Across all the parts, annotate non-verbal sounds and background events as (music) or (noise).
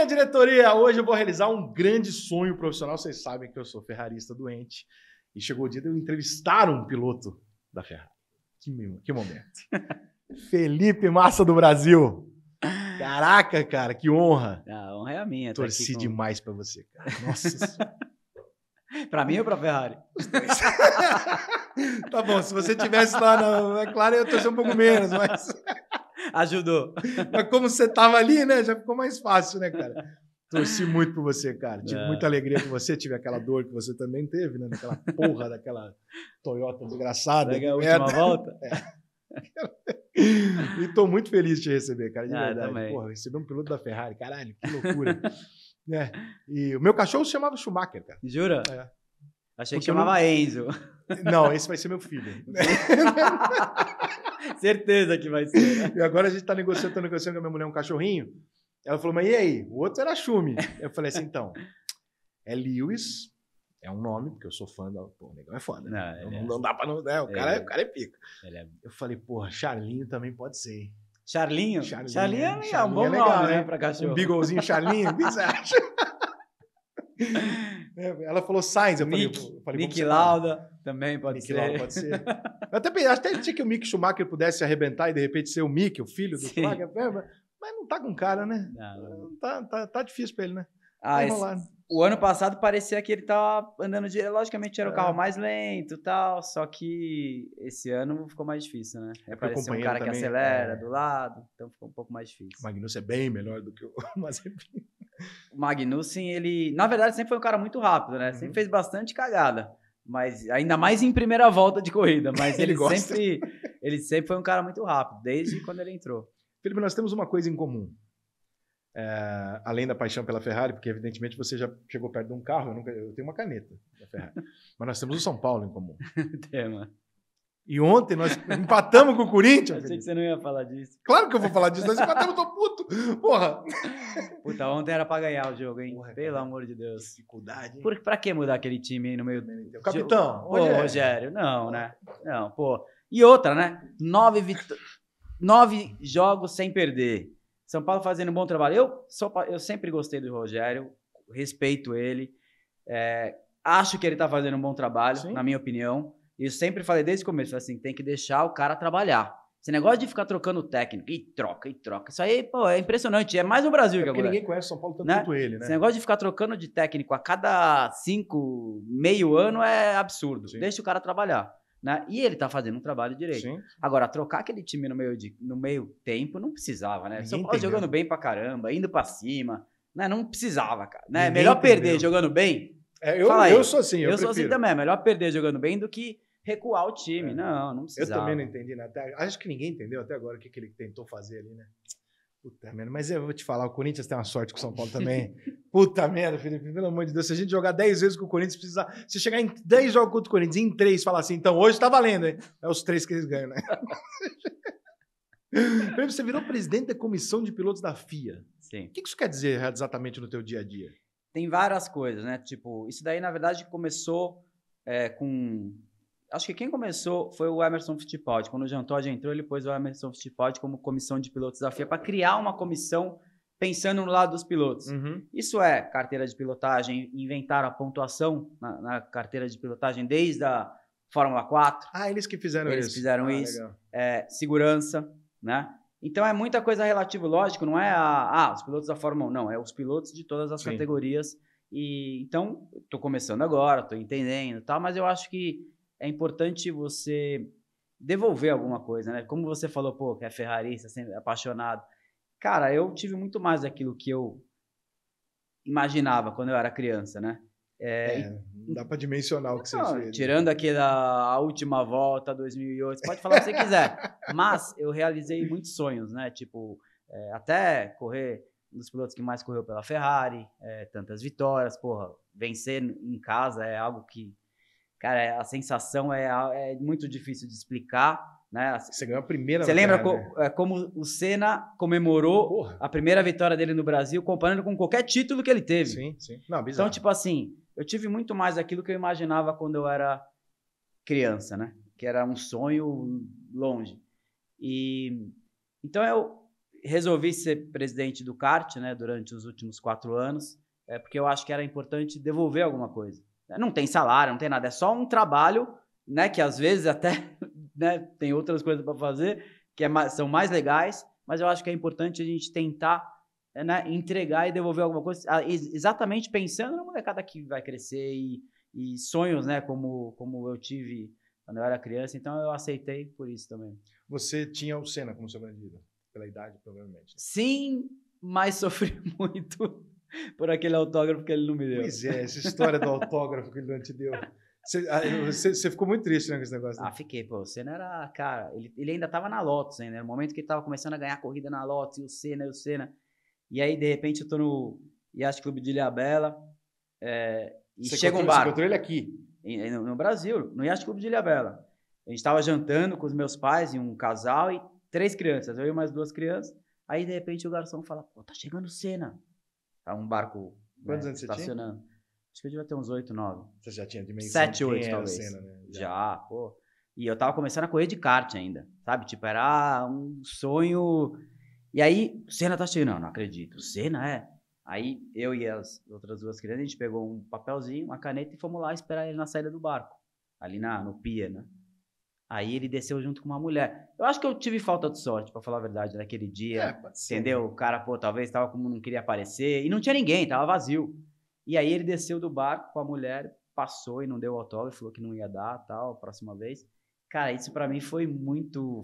minha diretoria, hoje eu vou realizar um grande sonho profissional. Vocês sabem que eu sou ferrarista doente. E chegou o dia de eu entrevistar um piloto da Ferrari. Que, que momento. (laughs) Felipe Massa do Brasil. Caraca, cara, que honra. A honra é a minha. Tá torci com... demais pra você, cara. Nossa (laughs) Pra mim ou pra Ferrari? (laughs) tá bom, se você tivesse lá na McLaren, é eu torci um pouco menos, mas... (laughs) Ajudou. Mas como você tava ali, né? Já ficou mais fácil, né, cara? Torci muito por você, cara. Tive é. muita alegria com você. Tive aquela dor que você também teve, né? Daquela porra daquela Toyota desgraçada. Pega a última merda. volta. É. e tô muito feliz de te receber, cara, de ah, verdade. Porra, recebi um piloto da Ferrari, caralho, que loucura. é. E o meu cachorro se chamava Schumacher, cara. Jura? É. Achei Porque que chamava não... Enzo. Não, esse vai ser meu filho. (laughs) Certeza que vai ser. E agora a gente tá negociando, tô negociando com a minha mulher um cachorrinho. Ela falou, mas e aí? O outro era Chume. Eu falei assim, então, é Lewis, é um nome, porque eu sou fã da. Pô, o negão é foda. Né? Não, não, é... não, dá pra não. Né? O, é. cara, é... o cara é pica. É... Eu falei, porra, Charlinho também pode ser. Charlinho? Charlinho, Charlinho é, é um bom é legal, nome, né? né? Pra cachorro. Um bigolzinho Charlinho? O que você (laughs) acha? Né? Ela falou Sainz, eu Mick, falei, eu falei Mick Lauda também pode Mick ser. Lauda pode ser. Eu até, pensei, até que o Mick Schumacher pudesse arrebentar e de repente ser o Mick, o filho do Schumacher, né? mas não tá com cara, né? Não, não tá, tá, tá, difícil pra ele, né? Ah, esse, né? o ano passado parecia que ele tava andando de, logicamente era o é. carro mais lento, tal, só que esse ano ficou mais difícil, né? É para um cara também, que acelera é. do lado, então ficou um pouco mais difícil. O Magnus é bem melhor do que o (laughs) Mazepin. O Magnussen, ele, na verdade, sempre foi um cara muito rápido, né? Uhum. Sempre fez bastante cagada. Mas ainda mais em primeira volta de corrida, (laughs) mas ele, ele sempre ele sempre foi um cara muito rápido, desde quando ele entrou. Felipe, nós temos uma coisa em comum. É, além da paixão pela Ferrari, porque evidentemente você já chegou perto de um carro, eu, nunca, eu tenho uma caneta da Ferrari. (laughs) Mas nós temos o São Paulo em comum. Tema. E ontem nós empatamos com o Corinthians. Eu achei que você não ia falar disso. Claro que eu vou falar disso. Nós empatamos, tô puto. Porra. Puta, ontem era pra ganhar o jogo, hein? Porra, Pelo cara. amor de Deus. Dificuldade. Hein? Por, pra que mudar aquele time aí no meio do. Capitão. Ô, Rogério. Rogério, não, né? Não, pô. E outra, né? Nove, vit... Nove jogos sem perder. São Paulo fazendo um bom trabalho. Eu, sou, eu sempre gostei do Rogério, respeito ele. É, acho que ele tá fazendo um bom trabalho, Sim. na minha opinião eu sempre falei desde o começo, assim, tem que deixar o cara trabalhar. Esse negócio de ficar trocando técnico, e troca, e troca. Isso aí, pô, é impressionante. É mais no Brasil é que agora. ninguém conhece São Paulo tanto né? quanto ele, né? Esse negócio de ficar trocando de técnico a cada cinco, meio ano é absurdo. Sim. Deixa o cara trabalhar. Né? E ele tá fazendo um trabalho direito. Sim. Agora, trocar aquele time no meio, de, no meio tempo não precisava, né? Ninguém São Paulo entendeu. jogando bem pra caramba, indo pra cima. Né? Não precisava, cara. Né? Melhor entendeu. perder jogando bem. É, eu, eu sou assim, eu, eu prefiro. sou assim também. É melhor perder jogando bem do que recuar o time. É. Não, não precisava. Eu também não entendi, né? Até, acho que ninguém entendeu até agora o que, que ele tentou fazer ali, né? Puta merda, mas eu vou te falar, o Corinthians tem uma sorte com o São Paulo também. (laughs) Puta merda, Felipe, pelo amor de Deus, se a gente jogar 10 vezes com o Corinthians, precisa. Se chegar em 10 jogos contra o Corinthians, em 3 falar assim, então hoje tá valendo, hein? É os 3 que eles ganham, né? (laughs) Felipe, você virou presidente da comissão de pilotos da FIA. Sim. O que isso quer dizer exatamente no teu dia a dia? Tem várias coisas, né? Tipo, isso daí, na verdade, começou é, com Acho que quem começou foi o Emerson Fittipaldi. Quando o Jean Todt entrou, ele pôs o Emerson Fittipaldi como comissão de pilotos da FIA para criar uma comissão pensando no lado dos pilotos. Uhum. Isso é carteira de pilotagem, inventaram a pontuação na, na, carteira de pilotagem desde a Fórmula 4. Ah, eles que fizeram eles isso. Eles fizeram ah, isso. É, segurança, né? Então é muita coisa relativa, lógico, não é a, ah, os pilotos da Fórmula 1, não, é os pilotos de todas as Sim. categorias. E então, estou começando agora, estou entendendo, tá, mas eu acho que é importante você devolver alguma coisa, né? Como você falou, pô, que é ferrarista, sempre é apaixonado. Cara, eu tive muito mais daquilo que eu imaginava quando eu era criança, né? É, é não dá para dimensionar o que não, você fez. Né? Tirando aqui da última volta, 2008, pode falar o que você quiser. (laughs) Mas eu realizei muitos sonhos, né? Tipo, é, até correr, um dos pilotos que mais correu pela Ferrari, é, tantas vitórias, porra, vencer em casa é algo que cara, a sensação é, é muito difícil de explicar. Né? Você ganhou a primeira Você lembra co né? como o Senna comemorou Porra. a primeira vitória dele no Brasil, comparando com qualquer título que ele teve. Sim, sim. Não, então, bizarro. Então, tipo assim, eu tive muito mais aquilo que eu imaginava quando eu era criança, né? Que era um sonho longe. E então eu resolvi ser presidente do kart, né? Durante os últimos quatro anos, é porque eu acho que era importante devolver alguma coisa. Né? não tem salário, não tem nada, é só um trabalho, né, que às vezes até, (laughs) né, tem outras coisas para fazer que é mais, são mais legais, mas eu acho que é importante a gente tentar né, entregar e devolver alguma coisa, exatamente pensando no molecada que vai crescer e, e sonhos, né, como, como eu tive quando eu era criança, então eu aceitei por isso também. Você tinha o Senna como seu bandido, pela idade, provavelmente. Né? Sim, mas (laughs) sofri muito. (laughs) por aquele autógrafo que ele não me deu. Pois é, essa história do autógrafo que ele não te deu. Ah, você, você, ficou muito triste né, com esse negócio. Né? Ah, fiquei, pô. O Senna era, cara, ele, ele ainda tava na Lotus ainda. Era o momento que ele tava começando a ganhar corrida na Lotus, e o Senna, e o Senna. E aí, de repente, eu tô no Yacht Clube de Ilhabela. É, e você chega encontrou, um barco. Você encontrou ele aqui? no, no, Brasil, no Yacht Clube de Ilhabela. A gente tava jantando com os meus pais e um casal e três crianças. Eu e mais duas crianças. Aí, de repente, o garçom fala, pô, tá chegando o Senna. Tá um barco né, Quantos né, anos estacionando. Você tinha? Acho que eu devia ter uns 8, 9. Você já tinha dimensão? 7, 8, talvez. Cena, né? já. já, pô. E eu tava começando a correr de kart ainda, sabe? Tipo, era um sonho. E aí, cena tá chegando. Não, não acredito. Cena é. Aí eu e as outras duas crianças, a gente pegou um papelzinho, uma caneta e fomos lá esperar ele na saída do barco. Ali na, no pia, né? Aí ele desceu junto com uma mulher. Eu acho que eu tive falta de sorte, para falar a verdade, naquele dia. É, entendeu? O cara, pô, talvez tava como não queria aparecer. E não tinha ninguém, tava vazio. E aí ele desceu do barco com a mulher, passou e não deu autógrafo, falou que não ia dar, tal, próxima vez. Cara, isso para mim foi muito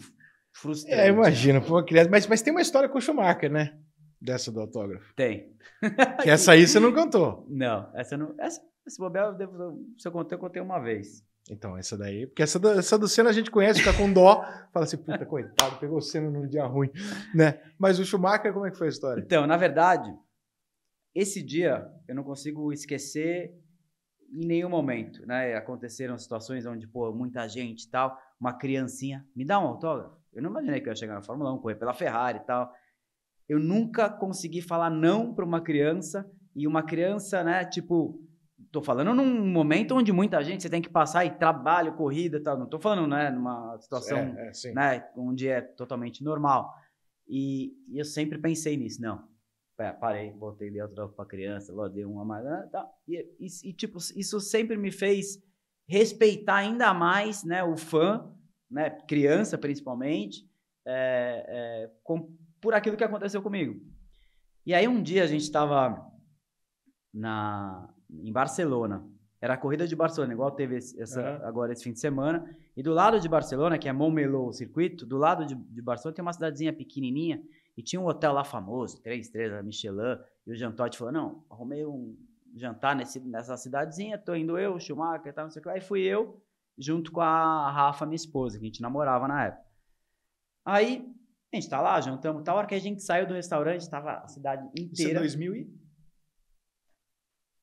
frustrante. É, imagino, Pô, uma criança. Mas, mas tem uma história com o Schumacher, né? Dessa do autógrafo. Tem. (laughs) Que essa aí você não contou. Não, essa não. Essa, esse bobeira, se eu contei, eu contei uma vez. Então, essa daí. Porque essa do, essa do Senna a gente conhece, fica com dó, fala assim, puta, coitado, pegou o Senna num dia ruim, né? Mas o Schumacher, como é que foi a história? Então, na verdade, esse dia eu não consigo esquecer em nenhum momento, né? Aconteceram situações onde, pô, muita gente e tal, uma criancinha, me dá um autógrafo. Eu não imaginei que eu ia chegar na Fórmula 1, correr pela Ferrari e tal. Eu nunca consegui falar não para uma criança e uma criança, né, tipo, Tô falando num momento onde muita gente você tem que passar e trabalho, corrida, tal. Não tô falando, né, numa situação, é, é, né, onde é totalmente normal. E, e, eu sempre pensei nisso, não. parei, botei de outro para criança, lá dei uma mais, né, tá. E, e, e, tipo, isso sempre me fez respeitar ainda mais, né, o fã, né, criança principalmente, é, com, por aquilo que aconteceu comigo. E aí um dia a gente estava na em Barcelona. Era a corrida de Barcelona, igual teve essa, uhum. agora esse fim de semana. E do lado de Barcelona, que é Montmeló o circuito, do lado de, de Barcelona tem uma cidadezinha pequenininha e tinha um hotel lá famoso, três estrelas, Michelin. E o Jean Todt falou: Não, arrumei um jantar nesse, nessa cidadezinha, tô indo eu, Schumacher e tal, não sei o que lá. E fui eu, junto com a Rafa, minha esposa, que a gente namorava na época. Aí a gente tá lá, jantamos, tal hora que a gente saiu do restaurante, tava a cidade inteira. Isso é 2000 e...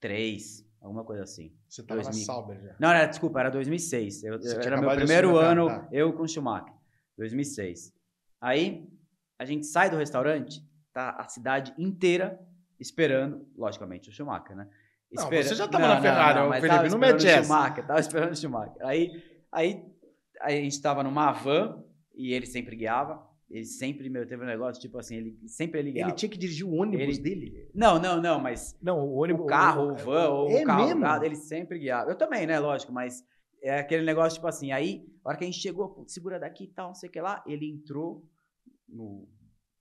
2003, alguma coisa assim. Você estava 2000... na Sauber já? Não, era, desculpa, era 2006. Eu, era meu primeiro ano, tá. eu com o Schumacher, 2006. Aí a gente sai do restaurante, tá a cidade inteira esperando, logicamente, o Schumacher, né? Não, você já estava na Ferrari, não, não, o Felipe não mete essa. Schumacher, tava esperando o Schumacher. Aí, aí, aí a gente estava numa van e ele sempre guiava ele sempre, meu, teve um negócio, tipo assim, ele sempre ele ligava. Ele tinha que dirigir o ônibus ele... dele? Não, não, não, mas. Não, o ônibus. O carro, o, van, ou é o carro, mesmo? ele sempre guiava. Eu também, né, lógico, mas é aquele negócio, tipo assim, aí, a hora que a gente chegou, segura daqui e tal, não sei o que lá, ele entrou no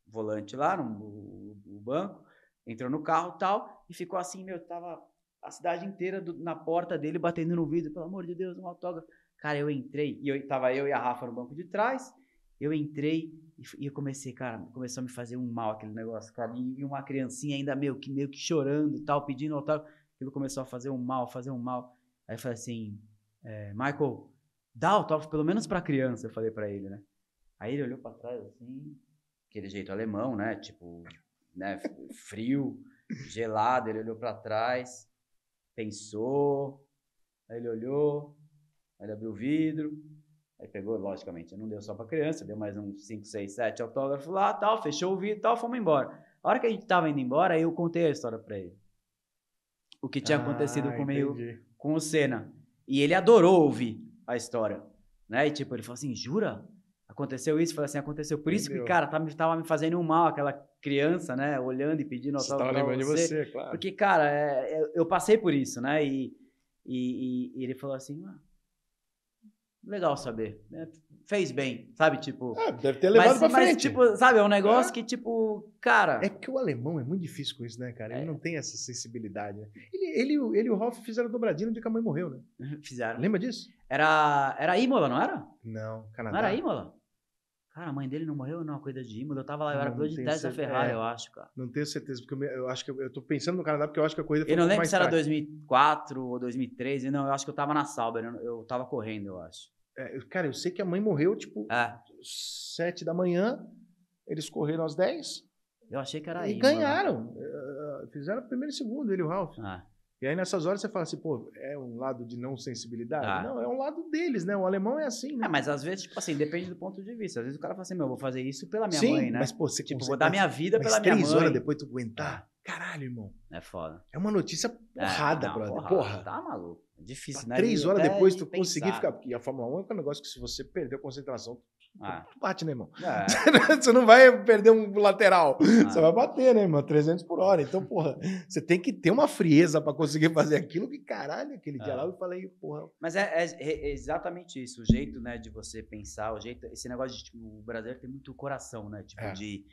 volante lá, no, no banco, entrou no carro e tal, e ficou assim, meu, tava a cidade inteira do, na porta dele, batendo no vidro, pelo amor de Deus, um autógrafo. Cara, eu entrei, e eu, tava eu e a Rafa no banco de trás, eu entrei, e, eu comecei, cara, começou a me fazer um mal aquele negócio, cara. E, uma criancinha ainda meio que, meio que chorando, tal, pedindo ou tal. Aquilo começou a fazer um mal, fazer um mal. Aí eu falei assim, é, Michael, dá autógrafo pelo menos pra criança, eu falei para ele, né? Aí ele olhou para trás assim, aquele jeito alemão, né? Tipo, né, frio, gelado, ele olhou para trás, pensou, aí ele olhou, aí ele abriu o vidro, Aí pegou, logicamente, não deu só para criança, deu mais uns 5, 6, 7 autógrafos lá, tal, fechou o vídeo, tal, fomos embora. A hora que a gente tava indo embora, eu contei a história para ele. O que tinha ah, acontecido comigo, com o Senna. E ele adorou ouvir a história, né? E tipo, ele falou assim, jura? Aconteceu isso? Falei assim, aconteceu. Por isso Entendeu. que, cara, tava, tá tava me fazendo um mal aquela criança, né? Olhando e pedindo autógrafo. Você tava lembrando você. de você, claro. Porque, cara, é, eu, eu, passei por isso, né? E, e, e, e ele falou assim, ah, legal saber. Né? Fez bem, sabe? Tipo. É, deve ter levado mas, pra mas, frente. tipo, sabe, é um negócio é. que, tipo, cara. É que o alemão é muito difícil com isso, né, cara? Ele é. não tem essa sensibilidade, né? Ele, ele, ele e o Hoff fizeram dobradinha no dia que a mãe morreu, né? (laughs) Fizeram. Lembra disso? Era, era Imola, não era? Não, Canadá. Não era Imola? Cara, a mãe dele não morreu, não, a coisa de Imola. Eu tava lá, eu era piloto de teste da Ferrari, é, eu acho, cara. Não tenho certeza, porque eu, eu acho que eu, eu, tô pensando no Canadá, porque eu acho que a corrida foi Eu não um lembro se era 2004 ou 2013, não, eu acho que eu tava na Sauber, eu, eu tava correndo, eu acho. É, cara, eu sei que a mãe morreu, tipo, é. 7 da manhã, eles correram às 10. Eu achei que era E ganharam, é, é, fizeram primeiro e segundo, ele e o Ralf. Ah. É. E aí nessas horas você fala assim, pô, é um lado de não sensibilidade? Ah. Não, é um lado deles, né? O alemão é assim, né? É, mas às vezes, tipo assim, depende do ponto de vista. Às vezes o cara fala assim, meu, vou fazer isso pela minha Sim, mãe, né? Mas, pô, você tipo, vou dar minha vida pela minha mãe. três horas depois tu aguentar. Ah. Caralho, irmão. É foda. É uma notícia é, porrada, é, brother. Porra, Tá maluco. É difícil, pra né? Três horas depois tu pensar. conseguir ficar. Porque a Fórmula 1 é um negócio que se você perder a concentração, tu ah. Bate, né, irmão? é. (laughs) você não vai perder um lateral. Ah. Você vai bater, né, irmão? 300 por hora. Então, porra, você tem que ter uma frieza para conseguir fazer aquilo. Que caralho, aquele dia é. lá eu falei, porra. Mas é, é, é, exatamente isso. O jeito, né, de você pensar, o jeito. Esse negócio de. Tipo, o brasileiro tem muito coração, né? Tipo, é. de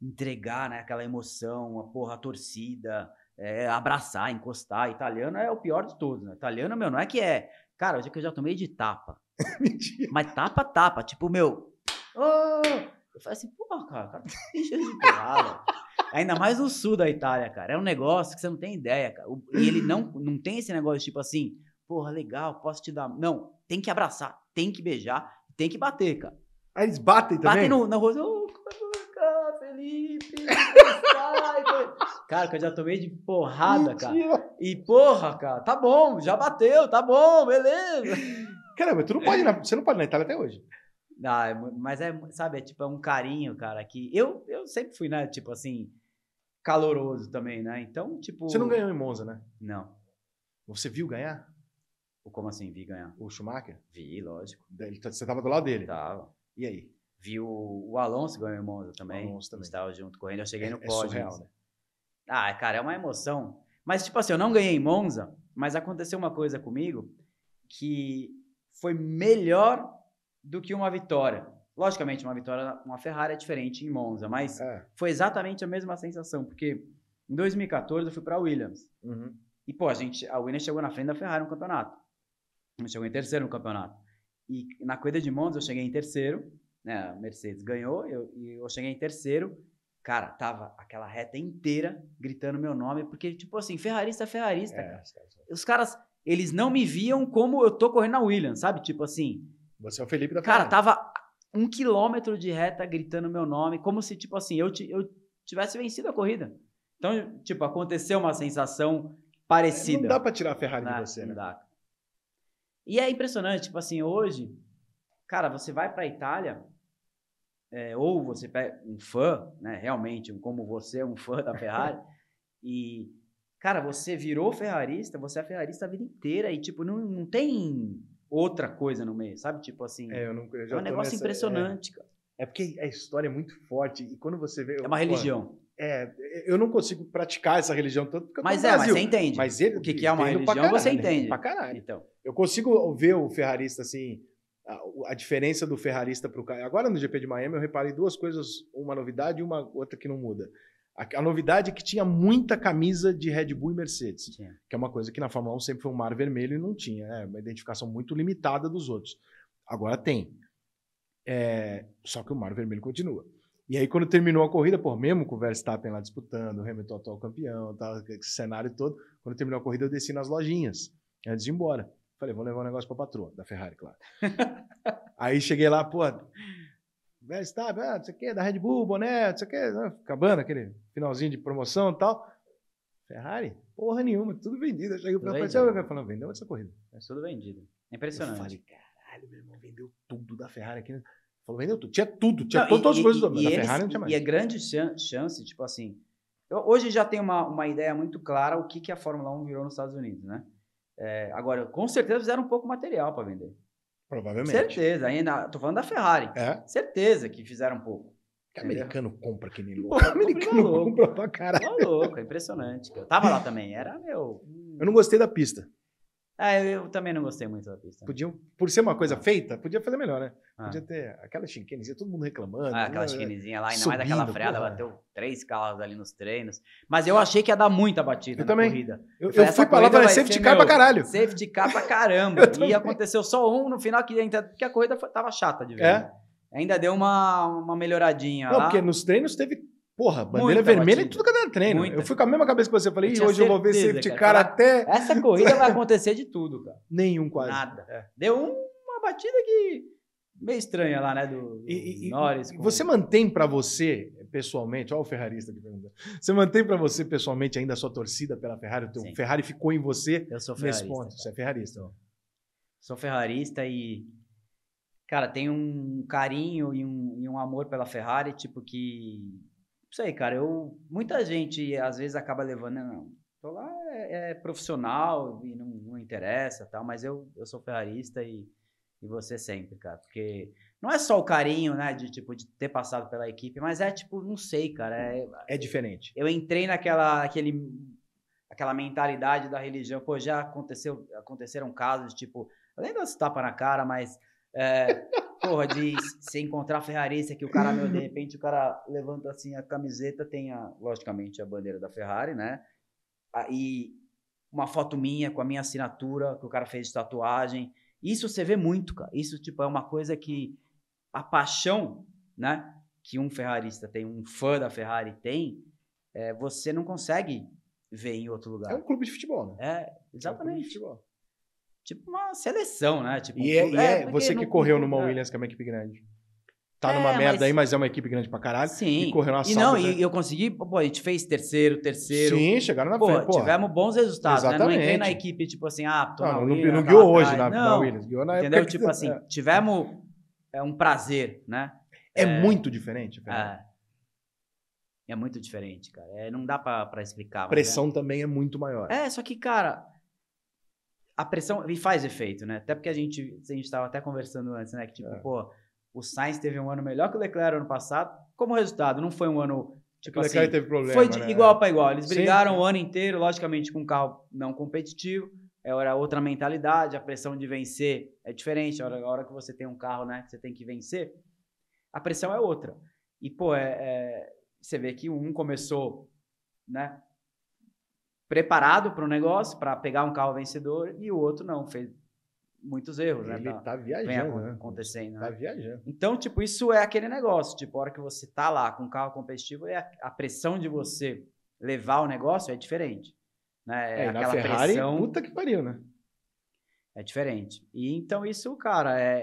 entregar, né? Aquela emoção, a porra, a torcida. É, abraçar, encostar. Italiano é o pior de todos, né? Italiano, meu, não é que é. Cara, hoje que eu já tomei de tapa (laughs) Mentira. Mas tapa, tapa. Tipo, meu. Oh! Eu falei assim, porra, cara, cara tem tá de porrada. Ainda mais no sul da Itália, cara. É um negócio que você não tem ideia, cara. E ele não, não tem esse negócio tipo assim, porra, legal, posso te dar. Não, tem que abraçar, tem que beijar, tem que bater, cara. Aí ah, eles batem também? Batem no, na rosa. cara, é é, Felipe, é tá? Cara, que eu já tomei de porrada, Mentira. cara. E porra, cara, tá bom, já bateu, tá bom, beleza. Caramba, tu não pode, na, você não pode na Itália até hoje. Ah, é mas é, sabe, é tipo, é um carinho, cara, que eu, eu sempre fui, né, tipo assim, caloroso também, né? Então, tipo... Você não ganhou em Monza, né? Não. Você viu ganhar? Ou como assim, vi ganhar? O Schumacher? Vi, lógico. Ele, tá, você tava do lado dele? Tava. E aí? Vi o, o Alonso ganhar em Monza também. O Alonso também. Estava junto correndo eu cheguei é, no é pódio. É surreal, né? Ah, cara, é uma emoção. Mas, tipo assim, eu não ganhei em Monza, mas aconteceu uma coisa comigo que foi melhor do que uma vitória. Logicamente, uma vitória, uma Ferrari é diferente em Monza, mas é. foi exatamente a mesma sensação, porque em 2014 eu fui para a Williams. Uhum. E, pô, a, gente, a Williams chegou na frente da Ferrari no campeonato. Chegou em terceiro no campeonato. E na corrida de Monza eu cheguei em terceiro, né? A Mercedes ganhou, eu, eu cheguei em terceiro. Cara, tava aquela reta inteira gritando meu nome, porque, tipo assim, ferrarista é ferrarista. É, cara. É, é, é. Os caras eles não me viam como eu tô correndo na Williams, sabe? Tipo assim. Você é o Felipe da Cara, Ferrari. tava um quilômetro de reta gritando meu nome, como se, tipo assim, eu, eu tivesse vencido a corrida. Então, tipo, aconteceu uma sensação parecida. Não dá pra tirar a Ferrari de você, não né? Dá. E é impressionante, tipo assim, hoje, cara, você vai pra Itália, é, ou você pega um fã, né? Realmente, um, como você um fã da Ferrari, (laughs) e Cara, você virou ferrarista, você é ferrarista a vida inteira e, tipo, não, não tem outra coisa no meio, sabe? Tipo assim. É, eu não, eu é um negócio nessa, é. impressionante, é, cara. É porque a história é muito forte e quando você vê. É uma religião. É, eu não consigo praticar essa religião tanto porque Mas eu tô é, mas você entende. Mas ele, o que, que é uma religião, caralho, você entende. Pra caralho. Então. Eu consigo ver o ferrarista assim. A, a diferença do ferrarista para o cara. Agora no GP de Miami eu reparei duas coisas, uma novidade e uma outra que não muda. A, a, novidade é que tinha muita camisa de Red Bull e Mercedes, Sim. que é uma coisa que na Fórmula 1 sempre foi um mar vermelho e não tinha, é uma identificação muito limitada dos outros. Agora tem. É, só que o mar vermelho continua. E aí, quando terminou a corrida, por mesmo com o Verstappen lá disputando, o Hamilton atual campeão, tá, esse cenário todo, quando terminou a corrida, eu desci nas lojinhas, antes de ir embora. Falei, vou levar um negócio pra patroa, da Ferrari, claro. (laughs) aí cheguei lá, pô, Verstappen, ah, não sei o quê, da Red Bull, boné, não sei o quê, né, acabando aquele finalzinho de promoção e tal. Ferrari, porra nenhuma, tudo vendido. Eu cheguei pra frente, eu falando, vendeu essa corrida. É tudo vendido. É impressionante. Eu falei, caralho, meu irmão, vendeu tudo da Ferrari aqui. Falou, vendeu tudo. Tinha tudo, tinha não, todas e, as coisas e, da, e da eles, Ferrari, não tinha mais. E a é grande chance, tipo assim, eu, hoje já tem uma, uma ideia muito clara o que, que a Fórmula 1 virou nos Estados Unidos, né? É, agora, com certeza fizeram um pouco material para vender. Provavelmente. Certeza, ainda. Tô falando da Ferrari. É? Certeza que fizeram pouco. Que americano compra que nem louco. O americano tá louco. compra pra caralho. Tá louco, é impressionante. Eu tava lá também, era meu. Eu não gostei da pista. Ah, eu também não gostei muito da pista. Podiam, por ser uma coisa ah. feita, podia fazer melhor, né? Ah. Podia ter aquela chiquenezinha, todo mundo reclamando. Ah, né? aquela chiquenezinha lá, ainda é subindo, mais aquela freada, bateu três carros ali nos treinos. Mas eu achei que ia dar muita batida eu também. corrida. Eu, eu, fui pra lá, falei, safety car pra caralho. Safety car pra caramba. (laughs) e também. aconteceu só um no final, que, ainda, que a corrida foi, tava chata de ver. É. Né? Ainda deu uma, uma melhoradinha. Não, lá. porque nos treinos teve Porra, bandeira Muita vermelha batida. tudo que era treino. Muita. Eu fui com a mesma cabeça que você. Falei, eu hoje eu vou ver safety cara, car até. (laughs) Essa corrida vai acontecer de tudo, cara. Nenhum quase. Nada. É. Deu uma batida que. meio estranha lá, né? Do, do e, e, Norris. Com... Você mantém para você, pessoalmente. Olha o ferrarista que tá perguntando. Você mantém para você, pessoalmente, ainda a sua torcida pela Ferrari? O teu Sim. Ferrari ficou em você eu sou ferrarista, nesse ponto. Você é ferrarista. Sou ferrarista e. Cara, tem um carinho e um, e um amor pela Ferrari, tipo, que sei, cara, eu muita gente às vezes acaba levando, ah, não, tô lá é, é profissional e não, não, interessa, tal, mas eu eu sou ferrarista e e você sempre, cara, porque não é só o carinho, né, de tipo de ter passado pela equipe, mas é tipo, não sei, cara, é, é diferente. Eu entrei naquela aquele aquela mentalidade da religião, pô, já aconteceu aconteceram casos tipo, além das tapas na cara, mas é, Porra, de se encontrar ferrarista que o cara, meu, de repente o cara levanta assim a camiseta, tem a, logicamente a bandeira da Ferrari, né? E uma foto minha com a minha assinatura, que o cara fez de tatuagem. Isso você vê muito, cara. Isso, tipo, é uma coisa que a paixão, né? Que um ferrarista tem, um fã da Ferrari tem, é, você não consegue ver em outro lugar. É um clube de futebol, né? É, exatamente. É um tipo uma seleção, né? Tipo, e é, e é, é você que não, correu numa Williams, que é uma equipe grande. Tá é, numa merda mas... aí, mas é uma equipe grande pra caralho. Sim. E correu na E não, né? e eu consegui, pô, a gente fez terceiro, terceiro. Sim, chegaram na boa frente, pô. Tivemos bons resultados, Exatamente. né? Não entrei na equipe, tipo assim, ah, tô ah, não, Williams, não, guiou hoje na, não, na Williams, guiou na Entendeu? tipo que... assim, é. tivemos é, um prazer, né? É, é muito diferente, cara. É. é muito diferente, cara. É, não dá para pra explicar. A pressão é. também é muito maior. É, só que, cara, a pressão e faz efeito, né? Até porque a gente a gente estava até conversando antes, né? Que tipo, é. pô, o Sainz teve um ano melhor que o Leclerc ano passado. Como resultado, não foi um ano é tipo o Leclerc assim, teve problema. Foi de, né? igual para igual. Eles brigaram Sim. o ano inteiro, logicamente com um carro não competitivo. É, era outra mentalidade, a pressão de vencer é diferente. A hora, a hora que você tem um carro, né, que você tem que vencer, a pressão é outra. E pô, é, é você vê que um começou, né, preparado para o negócio, para pegar um carro vencedor, e o outro não, fez muitos erros, Ele né? Ele tá, viajando, né? acontecendo. Tá né? viajando. Então, tipo, isso é aquele negócio, tipo, a hora que você tá lá com um carro competitivo, é a, pressão de você levar o negócio é diferente, né? É, é aquela Ferrari, pressão... puta que pariu, né? É diferente. E então isso, cara, é,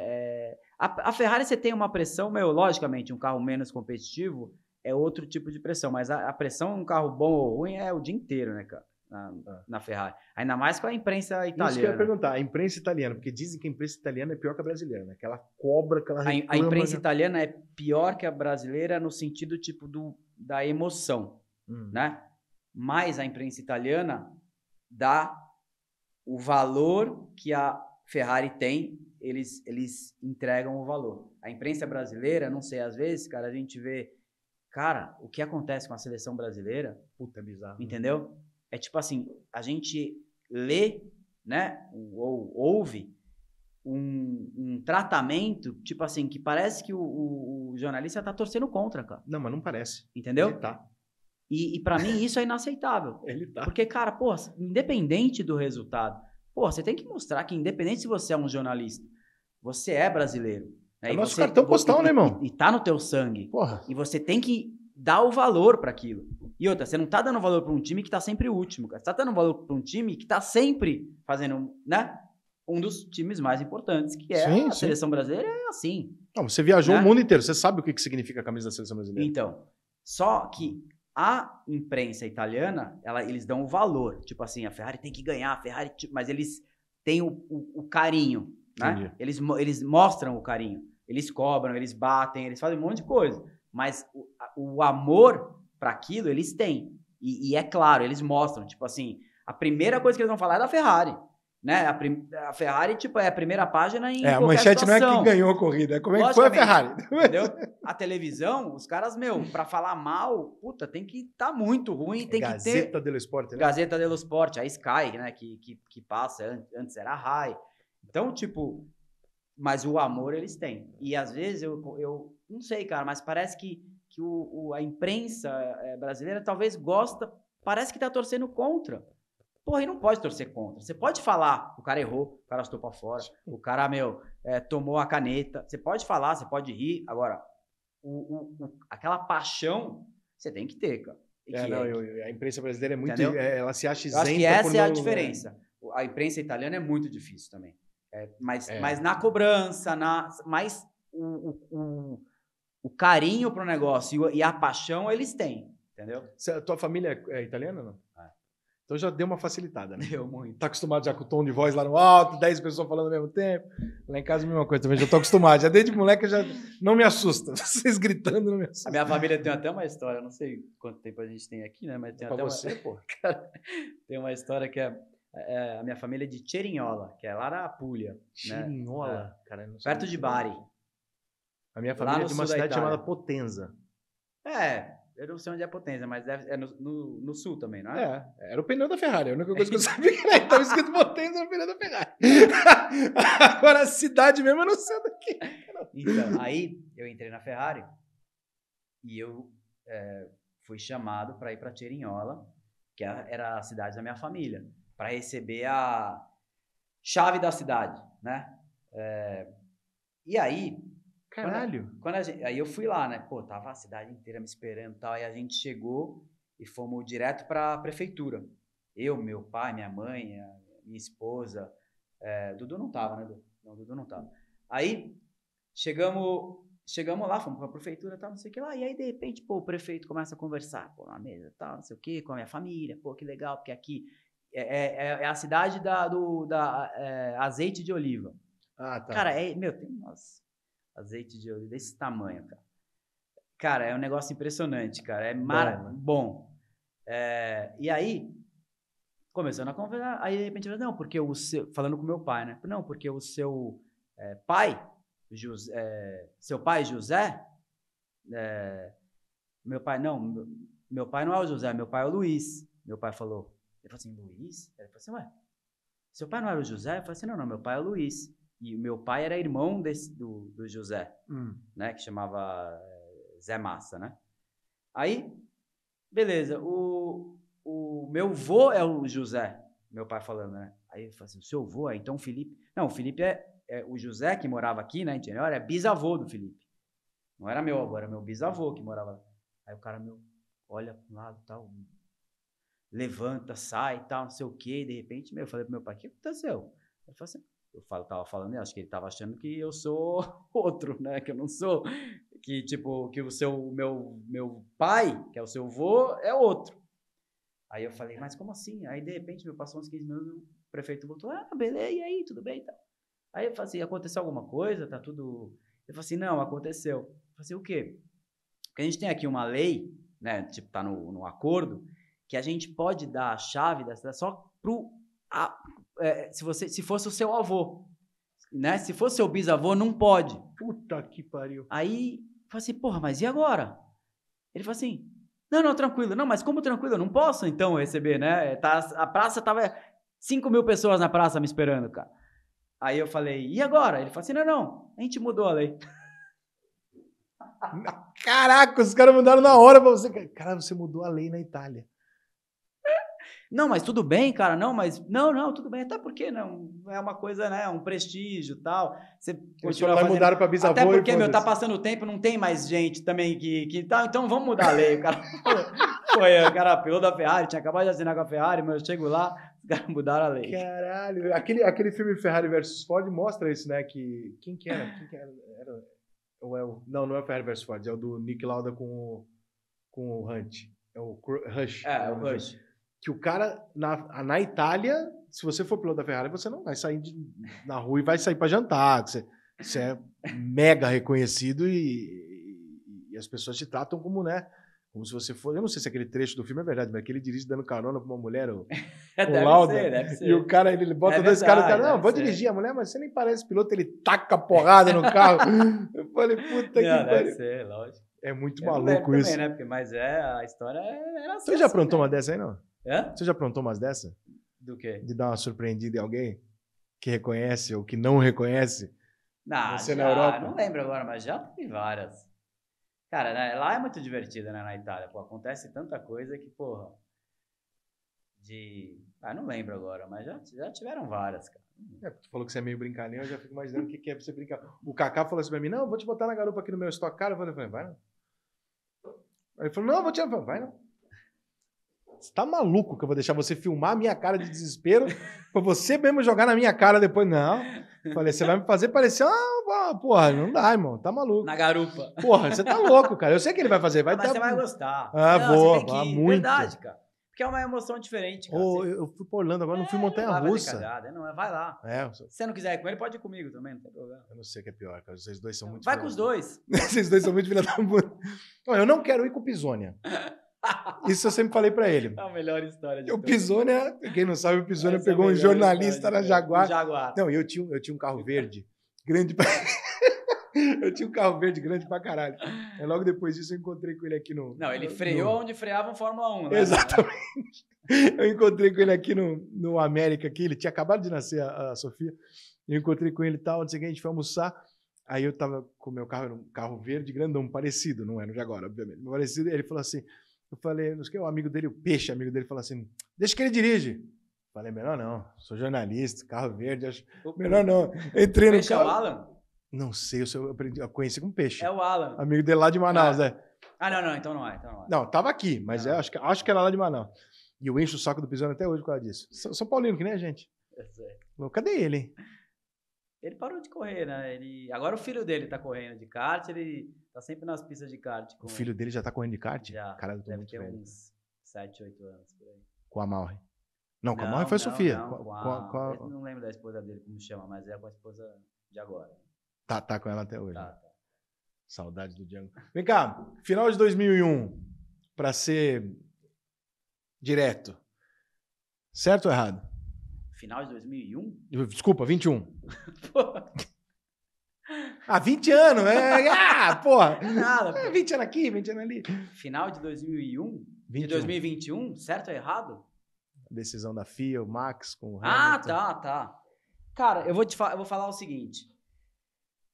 é... A, a Ferrari você tem uma pressão, meu, logicamente, um carro menos competitivo é outro tipo de pressão, mas a, a pressão um carro bom ou ruim é o dia inteiro, né, cara? na, ah. na Ferrari. Ainda mais com a imprensa italiana. Isso que eu ia perguntar, a imprensa italiana, porque dizem que a imprensa italiana é pior que a brasileira, né? Que ela cobra, que ela reclama, A, imprensa né? italiana é pior que a brasileira no sentido, tipo, do, da emoção, hum. né? Mas a imprensa italiana dá o valor que a Ferrari tem, eles, eles entregam o valor. A imprensa brasileira, não sei, às vezes, cara, a gente vê... Cara, o que acontece com a seleção brasileira... Puta, é bizarro. Né? Entendeu? Né? É tipo assim, a gente lê, né, ou ouve um, um tratamento, tipo assim, que parece que o, o, o jornalista tá torcendo contra, cara. Não, mas não parece. Entendeu? Ele tá. E, e para mim isso é inaceitável. (laughs) Ele tá. Porque, cara, pô, independente do resultado, pô, você tem que mostrar que independente se você é um jornalista, você é brasileiro. Né? É e nosso você, cartão postal, e, né, irmão? E, e tá no teu sangue. Porra. E você tem que dar o valor para aquilo. E outra, você não tá dando valor para um time que tá sempre último, cara. Você tá dando valor para um time que tá sempre fazendo, né? Um dos times mais importantes, que é sim, a sim. seleção brasileira, é assim. Não, você viajou né? o mundo inteiro, você sabe o que, que significa a camisa da seleção brasileira. Então, só que a imprensa italiana, ela, eles dão o valor. Tipo assim, a Ferrari tem que ganhar, a Ferrari. Mas eles têm o, o, o carinho, né? Eles, eles mostram o carinho. Eles cobram, eles batem, eles fazem um monte de coisa. Mas o, o amor para aquilo, eles têm. E, e, é claro, eles mostram, tipo assim, a primeira coisa que eles vão falar é da Ferrari. Né? A, prim, a Ferrari, tipo, é a primeira página em. É, a manchete situação. não é quem ganhou a corrida, é como é que foi a Ferrari. Entendeu? (laughs) A televisão, os caras, meu, para falar mal, puta, tem que estar tá muito ruim, tem Gazeta que ter. Gazeta dello Sport, né? Gazeta dello Sport, a Sky, né, que, que, que passa, antes era a Rai. Então, tipo, mas o amor eles têm. E às vezes eu, eu não sei, cara, mas parece que que o, o a imprensa eh, brasileira talvez gosta, parece que está torcendo contra. Porra, e não pode torcer contra. Você pode falar, o cara errou, o cara estou para fora, o cara, meu, é, tomou a caneta. Você pode falar, você pode rir. Agora, o, o, aquela paixão, você tem que ter, cara. é, não, é. eu, a imprensa brasileira é muito. É, ela se acha isenta. Eu acho que essa é a é. diferença. A imprensa italiana é muito difícil também. É, mas, é. mas na cobrança, na, mas o, o carinho para o negócio e a paixão eles têm, entendeu? Cê, tua família é, é italiana não? É. Então já deu uma facilitada, né? Deu muito. Tá acostumado já com o tom de voz lá no alto, 10 pessoas falando ao mesmo tempo. Lá em casa a mesma coisa também, já tô acostumado. Já desde moleque já não me assusta. (laughs) Vocês gritando não me assusta. A minha família tem até uma história, não sei quanto tempo a gente tem aqui, né? Mas tem é pra até você, uma... (laughs) pô. Cara, tem uma história que é, é, a minha família é de Cherinhola, que é lá na Apulia. Né? Cherinhola? Né? É, cara, não sei Perto de Bari. A minha família é de uma cidade chamada Potenza. É, eu não sei onde é Potenza, mas deve, é no, no, no, sul também, não é? É, era o pneu da Ferrari. A única coisa que eu (laughs) sabia que era estava escrito Potenza no pneu da Ferrari. (laughs) Agora a cidade mesmo eu não sei daqui. É é. Então, aí eu entrei na Ferrari e eu é, fui chamado para ir para Tirinhola, que era a cidade da minha família, para receber a chave da cidade, né? É, e aí Caralho. Quando, quando gente, aí eu fui lá, né? Pô, tava a cidade inteira me esperando e tal. Aí a gente chegou e fomos direto para a prefeitura. Eu, meu pai, minha mãe, minha esposa. É, Dudu não tava, né? Dudu? Não, Dudu não tava. Aí chegamos, chegamos lá, fomos para a prefeitura, tal, não sei o que lá. E aí de repente, pô, o prefeito começa a conversar, pô, na mesa, tal, não sei o que, com a minha família, pô, que legal, porque aqui é, é, é, é a cidade da, do, da eh, azeite de oliva. Ah, tá. Cara, é, meu, tem, umas Azeite de oliva desse tamanho, cara. Cara, é um negócio impressionante, cara. É mar... bom. Né? bom. É... e aí, começando a conversar, aí de repente eu falei, não, porque o seu... Falando com meu pai, né? Não, porque o seu é, pai, José, é, seu pai José, é, meu pai, não, meu, meu pai não é o José, meu pai é o Luiz. Meu pai falou, ele falou assim, Luiz? Ele falou assim, ué, seu pai não era o José? Eu falei assim, não, não, meu pai é o Luiz. E meu pai era irmão desse, do, do José, hum. né? Que chamava eh, Zé Massa, né? Aí, beleza, o, o meu vô é o José, meu pai falando, né? Aí eu falo assim, o seu vô é então Felipe? Não, o Felipe é, é o José que morava aqui, né, interior, é bisavô do Felipe. Não era meu avô, era meu bisavô que morava lá. Aí o cara meu olha para um lado tal, levanta, sai tal, não sei o quê, e de repente, meu, eu falei pro meu pai, o que aconteceu? Ele falou assim, eu falo, tava falando, né, acho que ele tava achando que eu sou (laughs) outro, né? Que eu não sou. Que, tipo, que o seu, meu, meu pai, que é o seu avô, é outro. Aí eu falei, mas como assim? Aí, de repente, meu, passou uns 15 minutos, o prefeito voltou, ah, beleza, e aí, tudo bem? tal tá? Aí eu falei assim, aconteceu alguma coisa? Tá tudo... Eu falei assim, não, aconteceu. Eu falei assim, o quê? Porque a gente tem aqui uma lei, né? Tipo, tá no, no acordo, que a gente pode dar a chave da cidade só pro a, é, se, você, se fosse o seu avô, né? Se fosse seu bisavô, não pode. Puta que pariu. Aí, eu falei assim, porra, mas e agora? Ele falou assim, não, não, tranquilo. Não, mas como tranquilo? Eu não posso, então, receber, né? Tá, a praça tava... 5 mil pessoas na praça me esperando, cara. Aí eu falei, e agora? Ele falou assim, não, não, a gente mudou a lei. (laughs) Caraca, os caras mudaram na hora pra você. Cara, você mudou a lei na Itália. Não, mas tudo bem, cara. Não, mas não, não, tudo bem. Até porque não né, é uma coisa, né? Um prestígio, tal. Você continua fazendo... mudar para bisavô. Até porque meu tá passando o tempo, não tem mais gente também que que tal. Tá, então vamos mudar a lei, cara. (laughs) Foi, o cara apelou da Ferrari, tinha acabado de assinar com a Ferrari, mas eu chego lá, os caras mudaram a lei. Caralho, aquele, aquele filme Ferrari versus Ford mostra isso, né? Que quem que era? Quem que era? era ou é o, não, não é o Ferrari versus Ford, é o do Nick Lauda com o, com o Hunt. É o Rush. É, é o Rush. Rush que o cara na, na Itália, se você for piloto da Ferrari, você não vai sair de, na rua e vai sair para jantar. Você, você, é mega reconhecido e, e, as pessoas te tratam como, né? Como se você fosse. Eu não sei se aquele trecho do filme é verdade, mas aquele dirige dando carona pra uma mulher, o, (laughs) o Lauda. Ser, ser. E o cara, ele bota é dois caras, o cara, não, vou ser. dirigir a mulher, mas você nem parece piloto, ele taca porrada no carro. (laughs) eu falei, puta não, que pariu. Ser, lógico. É muito maluco isso. Também, né? Porque, mas é, a história era assim. Você já aprontou né? uma dessa aí, não? Você já aprontou umas dessa? Do quê? De dar uma surpreendida em alguém que reconhece ou que não reconhece? você já, na Europa? não lembro agora, mas já tive várias. Cara, né, lá é muito divertido, né, na Itália. Pô, acontece tanta coisa que, porra, de... Ah, não lembro agora, mas já, já tiveram várias, cara. É, tu falou que você é meio brincalhão, eu já fico imaginando o que, que é pra você brincar. O Kaká falou assim pra mim, não, vou te botar na garupa aqui no meu estoque, cara. Eu falei, vai não. Ele falou, não, vou te... Vai não. Você tá maluco que eu vou deixar você filmar a minha cara de desespero pra você mesmo jogar na minha cara depois? Não. Falei, você vai me fazer parecer ah Porra, não dá, irmão. Tá maluco. Na garupa. Porra, você tá louco, cara. Eu sei que ele vai fazer. Vai ah, Mas dar... você vai gostar. Ah, não, boa, você ah, que... muito. Verdade, cara. Porque é uma emoção diferente, cara. Oh, eu fui pra Orlando agora, é, não fui é, montanha-russa. Não, vai lá. É, eu... Se você não quiser ir com ele, pode ir comigo também, não tem problema. Eu não sei o que é pior, cara. Vocês dois são muito... Vai com os dois. (laughs) Vocês dois são muito filha da puta. eu não quero ir com o Pisônia. (laughs) (laughs) Isso eu sempre falei para ele. É a melhor história de O Pisônia, quem não sabe, o Pisônia é pegou é um jornalista na Jaguar. Jaguar. Não, eu tinha, eu tinha um carro verde grande pra... (laughs) Eu tinha um carro verde grande pra caralho. Aí logo depois disso eu encontrei com ele aqui no. Não, ele freou no... onde freavam Fórmula 1, né? Exatamente. (laughs) Eu encontrei com ele aqui no, no América, aqui. ele tinha acabado de nascer a, a Sofia. Eu encontrei com ele e tal, não sei o que, a gente foi almoçar. Aí eu tava com o meu carro, era um carro verde grandão, parecido, não era de agora, obviamente, parecido. Ele falou assim: eu falei, não sei o amigo dele, o peixe, amigo dele, falou assim: deixa que ele dirige. falei, melhor não, sou jornalista, carro verde, acho. O melhor não. Entrei no. Peixe carro. é o Alan? Não sei, eu, sou, eu, aprendi, eu conheci com peixe. É o Alan. Amigo dele lá de Manaus, é. Ah, não, não, então não é. Então não, é. não, tava aqui, mas é, acho, que, acho que era lá de Manaus. E eu encho o saco do pisão até hoje por causa disso. São, Paulino, que nem a gente. É sério. Cadê ele, hein? ele parou de correr, né? Ele... Agora o filho dele tá correndo de kart, ele tá sempre nas pistas de kart. Com... O filho dele já tá correndo de kart? Já. Cara, eu tô Deve muito ter velho. uns 7, 8 anos por aí. Com a Mauri. Não, com a Mauri foi a Sofia. Não, com a... Com a... não lembro da esposa dele, como chama, mas é com a esposa de agora. Tá, tá com ela até hoje. Tá, tá. Saudade do Django. Vem cá, final de 2001, pra ser direto. Certo ou errado? Final de 2001? Desculpa, 21. Há (laughs) Ah, 20 anos, é, é. Ah, porra. (laughs) É nada, pô. 20 anos aqui, 20 anos ali. Final de 2001? 21. De 2021, certo ou errado? A decisão da FIA, o Max com o ah, Hamilton. Ah, tá, tá. Cara, eu vou te eu vou falar o seguinte.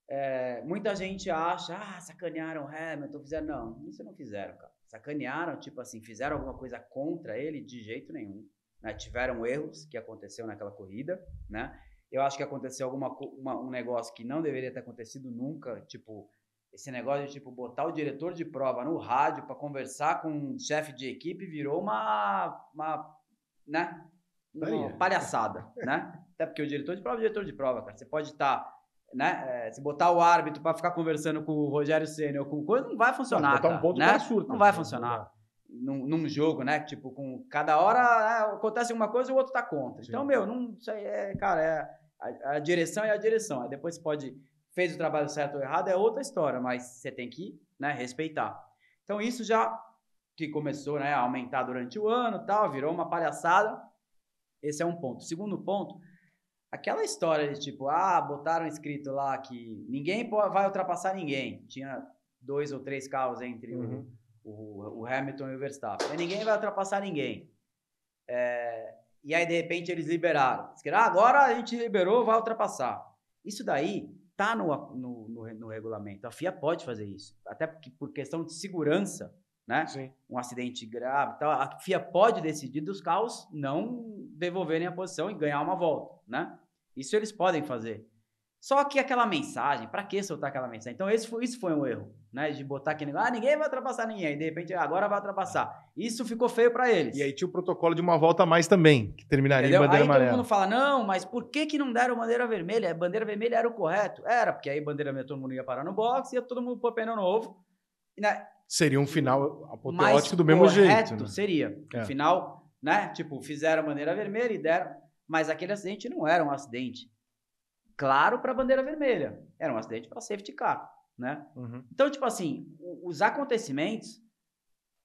É, muita gente acha, ah, sacanearam o Hamilton, fizeram. Não, isso não fizeram, cara. Sacanearam, tipo assim, fizeram alguma coisa contra ele de jeito nenhum né? tiveram erros que aconteceu naquela corrida, né? Eu acho que aconteceu alguma uma, um negócio que não deveria ter acontecido nunca, tipo esse negócio de tipo botar o diretor de prova no rádio para conversar com o chefe de equipe virou uma, uma né? Uma palhaçada, né? Até porque o diretor de prova é o diretor de prova, cara. Você pode estar tá né? É, se botar o árbitro para ficar conversando com o Rogério Senna ou com coisa, não vai funcionar. Não, ah, botar um ponto né? surto, não vai funcionar num, num, jogo, né? Tipo, com cada hora ah, acontece uma coisa e o outro tá contra. Então, Sim. Então, meu, não, isso aí é, cara, é a, a, direção é a direção. Aí depois você pode, fez o trabalho certo ou errado, é outra história, mas você tem que né, respeitar. Então, isso já que começou né, a aumentar durante o ano tal, virou uma palhaçada. Esse é um ponto. Segundo ponto, aquela história de tipo, ah, botaram escrito lá que ninguém vai ultrapassar ninguém. Tinha dois ou três carros entre uhum o, o Hamilton e o Verstappen. E ninguém vai ultrapassar ninguém. É, e aí, de repente, eles liberaram. ah, agora a gente liberou, vai ultrapassar. Isso daí está no, no, no, no, regulamento. A FIA pode fazer isso. Até porque, por questão de segurança, né? Sim. Um acidente grave tal. A FIA pode decidir dos carros não devolverem a posição e ganhar uma volta, né? Isso eles podem fazer. Só que aquela mensagem, para que soltar aquela mensagem? Então, esse foi, isso foi um erro. Né, de botar aquele negócio, ah, ninguém vai ultrapassar ninguém, de repente agora vai ultrapassar. Isso ficou feio para eles. E aí tinha o protocolo de uma volta a mais também, que terminaria Entendeu? em bandeira aí amarela. Aí todo mundo fala, não, mas por que que não deram bandeira vermelha? Bandeira vermelha era o correto. Era, porque aí bandeira vermelha todo mundo ia parar no box, ia todo mundo pôr pneu novo. Né? Seria um final apoteótico do mesmo correto jeito. Né? seria. É. Um final, né, tipo, fizeram bandeira vermelha e deram, mas aquele acidente não era um acidente. Claro para bandeira vermelha, era um acidente para safety car né? Uhum. Então, tipo assim, os acontecimentos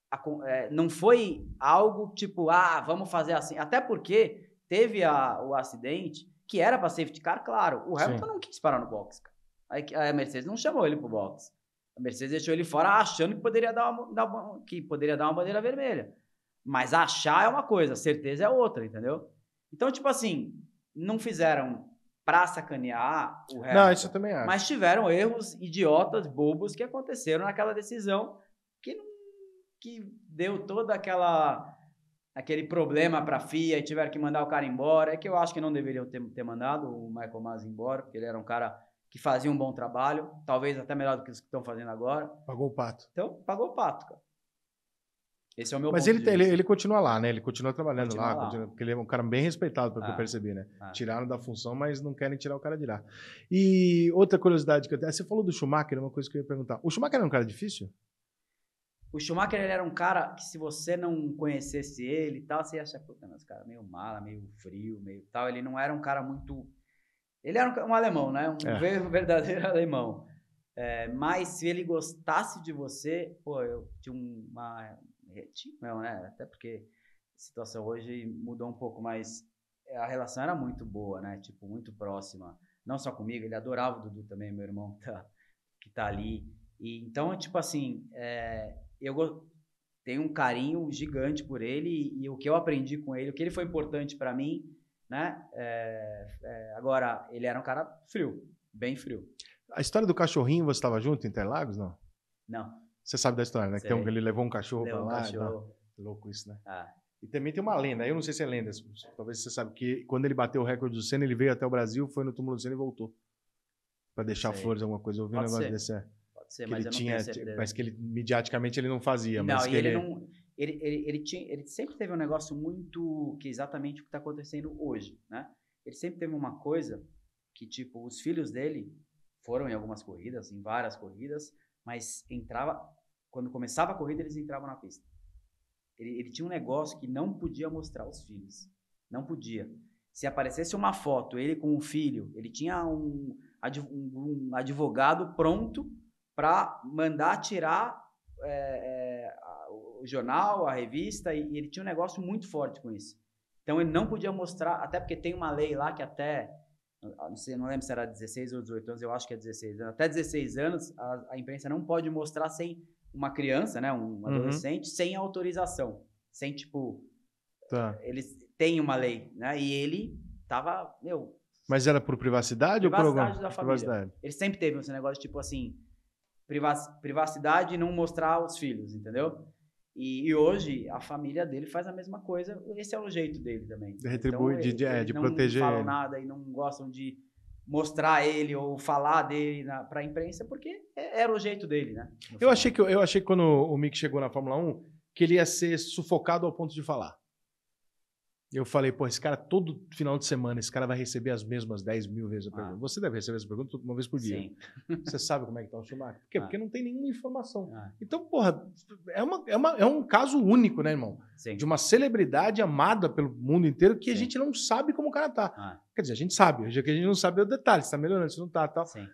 a, é, não foi algo tipo, ah, vamos fazer assim. Até porque teve a, o acidente, que era para safety car, claro. O Hamilton Sim. não quis parar no box, cara. A, a Mercedes não chamou ele pro box. A Mercedes deixou ele fora achando que poderia dar uma, que poderia dar uma bandeira vermelha. Mas achar é uma coisa, certeza é outra, entendeu? Então, tipo assim, não fizeram para sacanear o Hamilton. Não, isso eu também acho. Mas tiveram erros idiotas, bobos, que aconteceram naquela decisão que, que deu toda aquela aquele problema para a FIA e tiveram que mandar o cara embora. É que eu acho que não deveriam ter, ter mandado o Michael Masi embora, porque ele era um cara que fazia um bom trabalho, talvez até melhor do que os que estão fazendo agora. Pagou o pato. Então, pagou o pato, cara. Esse é o meu Mas ele, ele, ele, continua lá, né? Ele continua trabalhando continua lá, lá. Continua, porque ele é um cara bem respeitado, pelo ah, que eu ah, percebi, né? Ah. Tiraram da função, mas não querem tirar o cara de lá. E outra curiosidade que eu tenho, você falou do Schumacher, é uma coisa que eu ia perguntar. O Schumacher era um cara difícil? O Schumacher ele era um cara que se você não conhecesse ele e tal, você ia achar, puta, mas cara é meio mala, meio frio, meio tal. Ele não era um cara muito... Ele era um, um alemão, né? Um é. (laughs) verdadeiro alemão. É, mas se ele gostasse de você, pô, eu tinha uma, retinho não, né? Até porque a situação hoje mudou um pouco, mas a relação era muito boa, né? Tipo, muito próxima. Não só comigo, ele adorava o Dudu também, meu irmão tá, que tá ali. E, então, tipo assim, é, eu tenho um carinho gigante por ele e, e, o que eu aprendi com ele, o que ele foi importante para mim, né? É, é, agora, ele era um cara frio, bem frio. A história do cachorrinho, você estava junto em Interlagos, não? Não. Você sabe da história, né? Sei. Que um, ele levou um cachorro levou pra lá. Um cachorro. Louco isso, né? Ah. E também tem uma lenda, eu não sei se é lenda, talvez você sabe que quando ele bateu o recorde do Senna, ele veio até o Brasil, foi no túmulo do Senna e voltou. Pra deixar sei. flores, alguma coisa. Eu ouvi Pode um negócio ser. desse. É. Pode ser, mas ele tinha, Mas que ele, mediaticamente, ele não fazia. Não, mas e ele, ele não... Ele, ele, ele, tinha, ele sempre teve um negócio muito que é exatamente o que está acontecendo hoje, né? Ele sempre teve uma coisa que, tipo, os filhos dele foram em algumas corridas, em várias corridas, mas entrava quando começava a corrida, eles entravam na pista. Ele, ele, tinha um negócio que não podia mostrar aos filhos. Não podia. Se aparecesse uma foto, ele com o filho, ele tinha um, um advogado pronto para mandar tirar é, é, o jornal, a revista, e, e ele tinha um negócio muito forte com isso. Então ele não podia mostrar, até porque tem uma lei lá que até ah, não, sei, não lembro se era 16 ou 18 anos, eu acho que é 16 anos. Até 16 anos, a, a imprensa não pode mostrar sem uma criança, né, um uhum. adolescente, uhum. sem autorização, sem tipo, tá. Eh, eles têm uma lei, né? E ele tava, meu. Mas era por privacidade, privacidade ou por alguma da família. privacidade? Ele sempre teve esse negócio tipo assim, privacidade e não mostrar aos filhos, entendeu? E, e, hoje a família dele faz a mesma coisa. Esse é o jeito dele também. De retribuir, então, de, ele, de, é, de não proteger. Não falam nada e não gostam de mostrar ele ou falar dele para a imprensa, porque é, era o jeito dele, né? Eu achei, que, eu achei que quando o Mick chegou na Fórmula 1, que ele ia ser sufocado ao ponto de falar. Eu falei, pô, esse cara todo final de semana, esse cara vai receber as mesmas 10 mil vezes a ah. pergunta. Você deve receber essa pergunta uma vez por dia. Sim. (laughs) Você sabe como é que tá o Schumacher? Por quê? Ah. Porque não tem nenhuma informação. Ah. Então, porra, é, uma, é, uma, é um caso único, né, irmão? Sim. De uma celebridade amada pelo mundo inteiro que Sim. a gente não sabe como o cara tá. Ah. Quer dizer, a gente sabe, é que a gente não sabe o detalhe, se tá melhorando, se não tá, tal. Sim.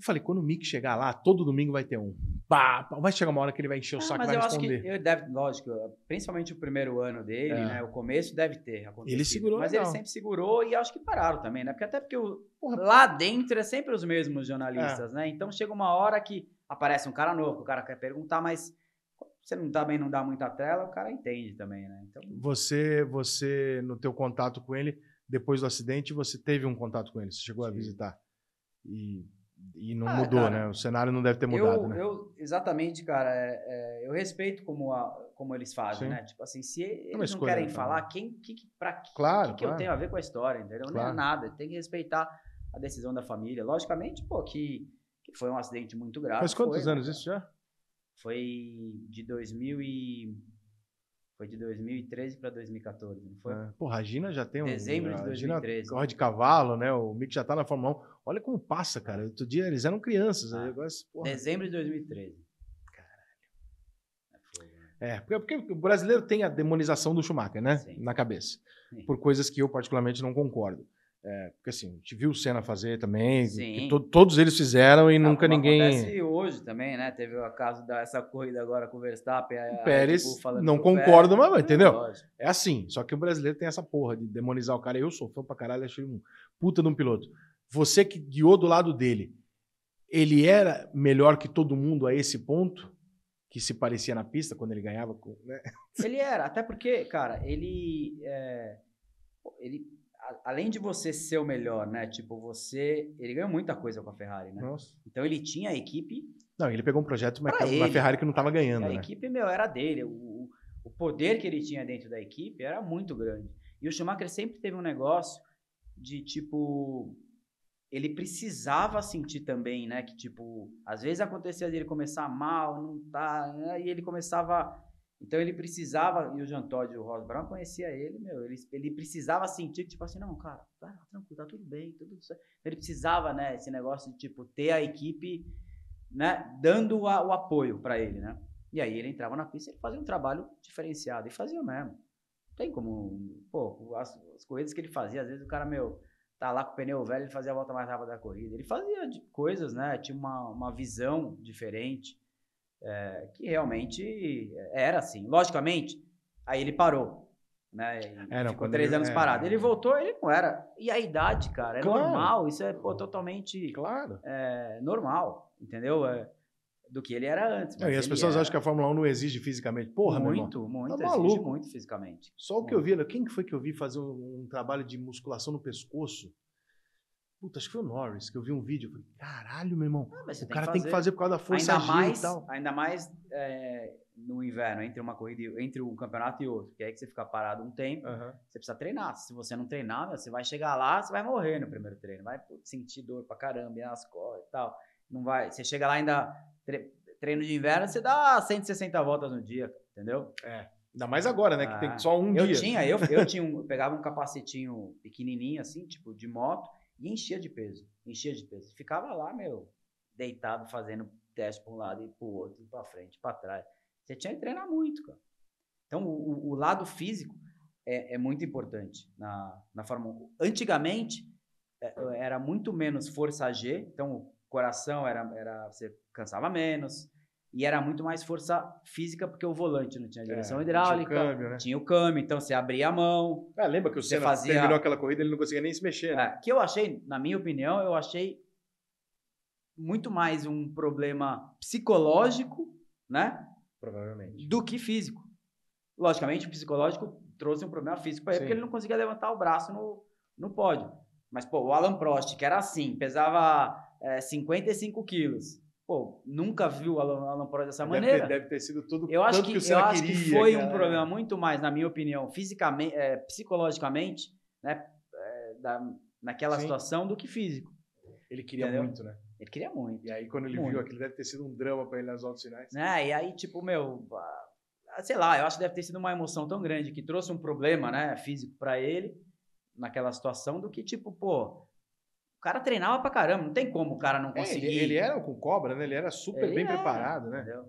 Eu falei, quando o Mick chegar lá, todo domingo vai ter um. Bah, vai chegar uma hora que ele vai encher o ah, saco e vai eu responder. Acho que eu deve, lógico, principalmente o primeiro ano dele, é. né? O começo deve ter acontecido. Ele segurou, Mas não. ele sempre segurou e acho que pararam também, né? Porque até porque o, Porra, lá dentro é sempre os mesmos jornalistas, é. né? Então chega uma hora que aparece um cara novo, o cara quer perguntar, mas você não também tá não dá muita tela, o cara entende também, né? Então... Você, você no teu contato com ele depois do acidente, você teve um contato com ele, você chegou Sim. a visitar e e não ah, mudou, cara, né? O cenário não deve ter mudado, eu, né? Eu, exatamente, cara. É, é, eu respeito como, a, como eles fazem, Sim. né? Tipo assim, se é eles não escolha, né, querem falar, falar, quem, que, pra claro, que, claro. eu tenho a ver com a história, entendeu? Claro. Não é nada. Tem que respeitar a decisão da família. Logicamente, pô, que, que foi um acidente muito grave. Mas quantos foi, né, anos isso já? Foi de 2000 e... Foi de 2013 para 2014, não foi? É. Pô, a Gina já tem um... Dezembro de 2013. Corre de cavalo, né? O Mick já tá na Fórmula 1. Olha como passa, cara. Outro dia eles eram crianças. Ah, agora, porra. Dezembro de 2013. Caralho. É, porque, porque, o brasileiro tem a demonização do Schumacher, né? Sim. Na cabeça. Sim. Por coisas que eu particularmente não concordo. É, porque assim, a gente viu o Senna fazer também, to todos eles fizeram e ah, nunca ninguém. Acontece hoje também, né? Teve o caso dessa corrida agora com o Verstappen. A, Pérez, a não concordo, mas entendeu? É, é assim, só que o brasileiro tem essa porra de demonizar o cara. Eu sou fã pra caralho, achei um puta de um piloto. Você que guiou do lado dele, ele era melhor que todo mundo a esse ponto? Que se parecia na pista quando ele ganhava? Né? (laughs) Ele era, até porque, cara, ele. É, ele a, além de você ser o melhor, né? Tipo, você. Ele ganhou muita coisa com a Ferrari, né? Nossa. Então ele tinha a equipe. Não, ele pegou um projeto, mas uma Ferrari que não estava ganhando. A né? equipe, meu, era dele. O, o poder que ele tinha dentro da equipe era muito grande. E o Schumacher sempre teve um negócio de tipo ele precisava sentir também, né? Que, tipo, às vezes acontecia dele começar mal, não tá, né, e ele começava. Então ele precisava, e o Jean Todd e o Ross Brown conhecia ele, meu, ele, ele precisava sentir, tipo assim, não, cara, tá, tá tranquilo, tá tudo bem, tudo certo. Ele precisava, né, esse negócio de, tipo, ter a equipe, né, dando a, o apoio para ele, né? E aí ele entrava na pista e fazia um trabalho diferenciado, e fazia mesmo. Tem como, pô, as, as corridas que ele fazia, às vezes o cara, meu, tá lá com o pneu velho, ele fazia a volta mais rápida da corrida. Ele fazia coisas, né? Tinha uma, uma visão diferente, é, que realmente era assim. Logicamente, aí ele parou, né? É, não, ficou três ele, anos é, parado. Ele voltou, ele não era. E a idade, cara, é claro. normal. Isso é pô, totalmente claro. É, normal, entendeu? É, do que ele era antes. É, e as pessoas era... acham que a Fórmula 1 não exige fisicamente. Porra, muito, meu irmão. Muito, tá exige muito fisicamente. Só o que eu vi, né? quem foi que eu vi fazer um, um, trabalho de musculação no pescoço? Puta, acho que foi o Norris, que eu vi um vídeo. Eu falei, caralho, meu irmão, ah, Mas o cara tem que fazer por causa da força ainda mais, e tal. Ainda mais é, no inverno, entre uma corrida, entre um campeonato e outro, que é aí que você fica parado um tempo, uhum. você precisa treinar. Se você não treinar, você vai chegar lá, você vai morrer no primeiro treino, vai sentir dor pra caramba, nas costas e tal. Não vai, você chega lá ainda treino de inverno, você uhum. dá 160 voltas no dia, entendeu? É. Ainda mais agora, né? Que ah, tem só um eu dia. Tinha, eu, eu (laughs) tinha, um, eu pegava um capacetinho pequenininho, assim, tipo, de moto, e enchia de peso. Enchia de peso. Ficava lá, meu, deitado, fazendo teste para um lado e para o outro, para frente, para trás. Você tinha que treinar muito, cara. Então, o, o lado físico é, é, muito importante na, na Fórmula 1. Antigamente, é, era muito menos força G, então coração era, era você cansava menos e era muito mais força física porque o volante não tinha direção é, hidráulica, tinha o, câmbio, né? tinha o câmbio, então você abria a mão. É, lembra que o Senna fazia... terminou aquela corrida, ele não conseguia nem se mexer, né? É, que eu achei, na minha opinião, eu achei muito mais um problema psicológico, né? Provavelmente. Do que físico. Logicamente, o psicológico trouxe um problema físico para ele, porque ele não conseguia levantar o braço no, no pódio. Mas, pô, o Alan Prost, que era assim, pesava é, 55 quilos. Pô, nunca viu a Alan dessa maneira. deve ter sido tudo eu acho que, que Eu acho queria, que foi cara. um problema muito mais, na minha opinião, fisicamente, é, psicologicamente, né, é, da, naquela Sim. situação do que físico. Ele queria Entendeu? muito, né? Ele queria muito. E aí, quando ele muito. viu aquilo, deve ter sido um drama para ele nas altas finais. É, e aí, tipo, meu, ah, ah, sei lá, eu acho que deve ter sido uma emoção tão grande que trouxe um problema, né, físico para ele naquela situação do que, tipo, pô, o cara treinava pra caramba, não tem como o cara não conseguir. É, ele, ele, era com cobra, né? Ele era super ele bem era, preparado, né? Entendeu?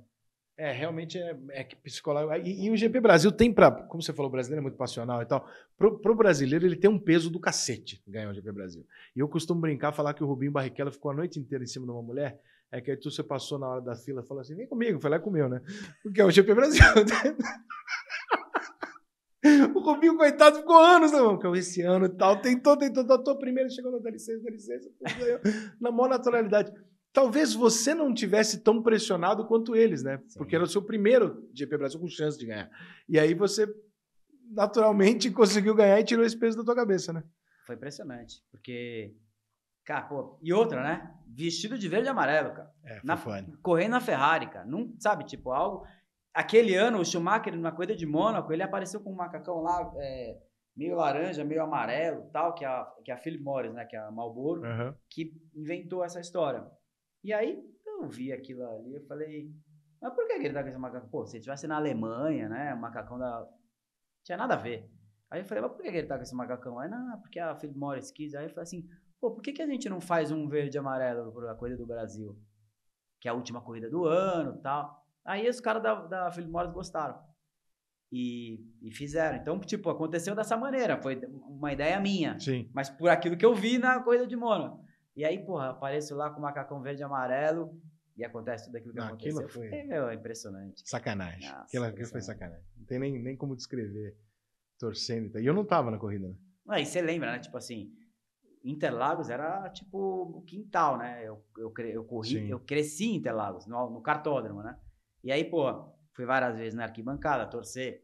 É, realmente é, é que psicológico. E, e, o GP Brasil tem para, como você falou, o brasileiro é muito passional e tal. Pro, pro brasileiro, ele tem um peso do cacete ganhar o GP Brasil. E eu costumo brincar, falar que o Rubinho Barrichello ficou a noite inteira em cima de uma mulher. É que aí tu você passou na hora da fila e falou assim: vem comigo, falei, é comigo, né? (laughs) Porque é o GP Brasil. (laughs) (laughs) o Rubinho, coitado, ficou anos, não, né, que eu esse ano e tal, tentou, tentou, tentou, primeiro chegou, dá licença, dá licença, na maior naturalidade. Talvez você não tivesse tão pressionado quanto eles, né? Sim. Porque era o seu primeiro GP Brasil com chance de ganhar. E aí você naturalmente (laughs) conseguiu ganhar e tirou esse peso da tua cabeça, né? Foi impressionante, porque Cara, pô, e outra, né? Vestido de verde e amarelo, cara. É, na, correndo na Ferrari, cara. Não, sabe, tipo, algo aquele ano, o Schumacher, na corrida de Mônaco, ele apareceu com um macacão lá, é, meio laranja, meio amarelo tal, que é a, que é a Philip Morris, né, que é a Marlboro, uhum. que inventou essa história. E aí eu vi aquilo ali, eu falei, mas por que ele tá com esse macacão? Pô, se ele tivesse na Alemanha, né, macacão da... Tinha nada a ver. Aí eu falei, mas por que ele tá com esse macacão? Aí, não, porque a Philip Morris quis. Aí eu falei assim, pô, por que, que a gente não faz um verde e amarelo pra corrida do Brasil? Que é a última corrida do ano tal. Aí os caras da, da Philip Morris gostaram. E, e, fizeram. Então, tipo, aconteceu dessa maneira. Foi uma ideia minha. Sim. Mas por aquilo que eu vi na corrida de Mono. E aí, porra, apareço lá com o macacão verde e amarelo e acontece tudo aquilo que Não, ah, aconteceu. Aquilo foi... É, meu, é impressionante. Sacanagem. Nossa, aquilo, aquilo foi sacanagem. Não tem nem, nem como descrever. Torcendo. E eu não tava na corrida, né? Aí você lembra, né? Tipo assim, Interlagos era tipo o quintal, né? Eu, eu, eu corri, Sim. eu cresci em Interlagos, no, no cartódromo, né? E aí, pô, fui várias vezes na arquibancada torcer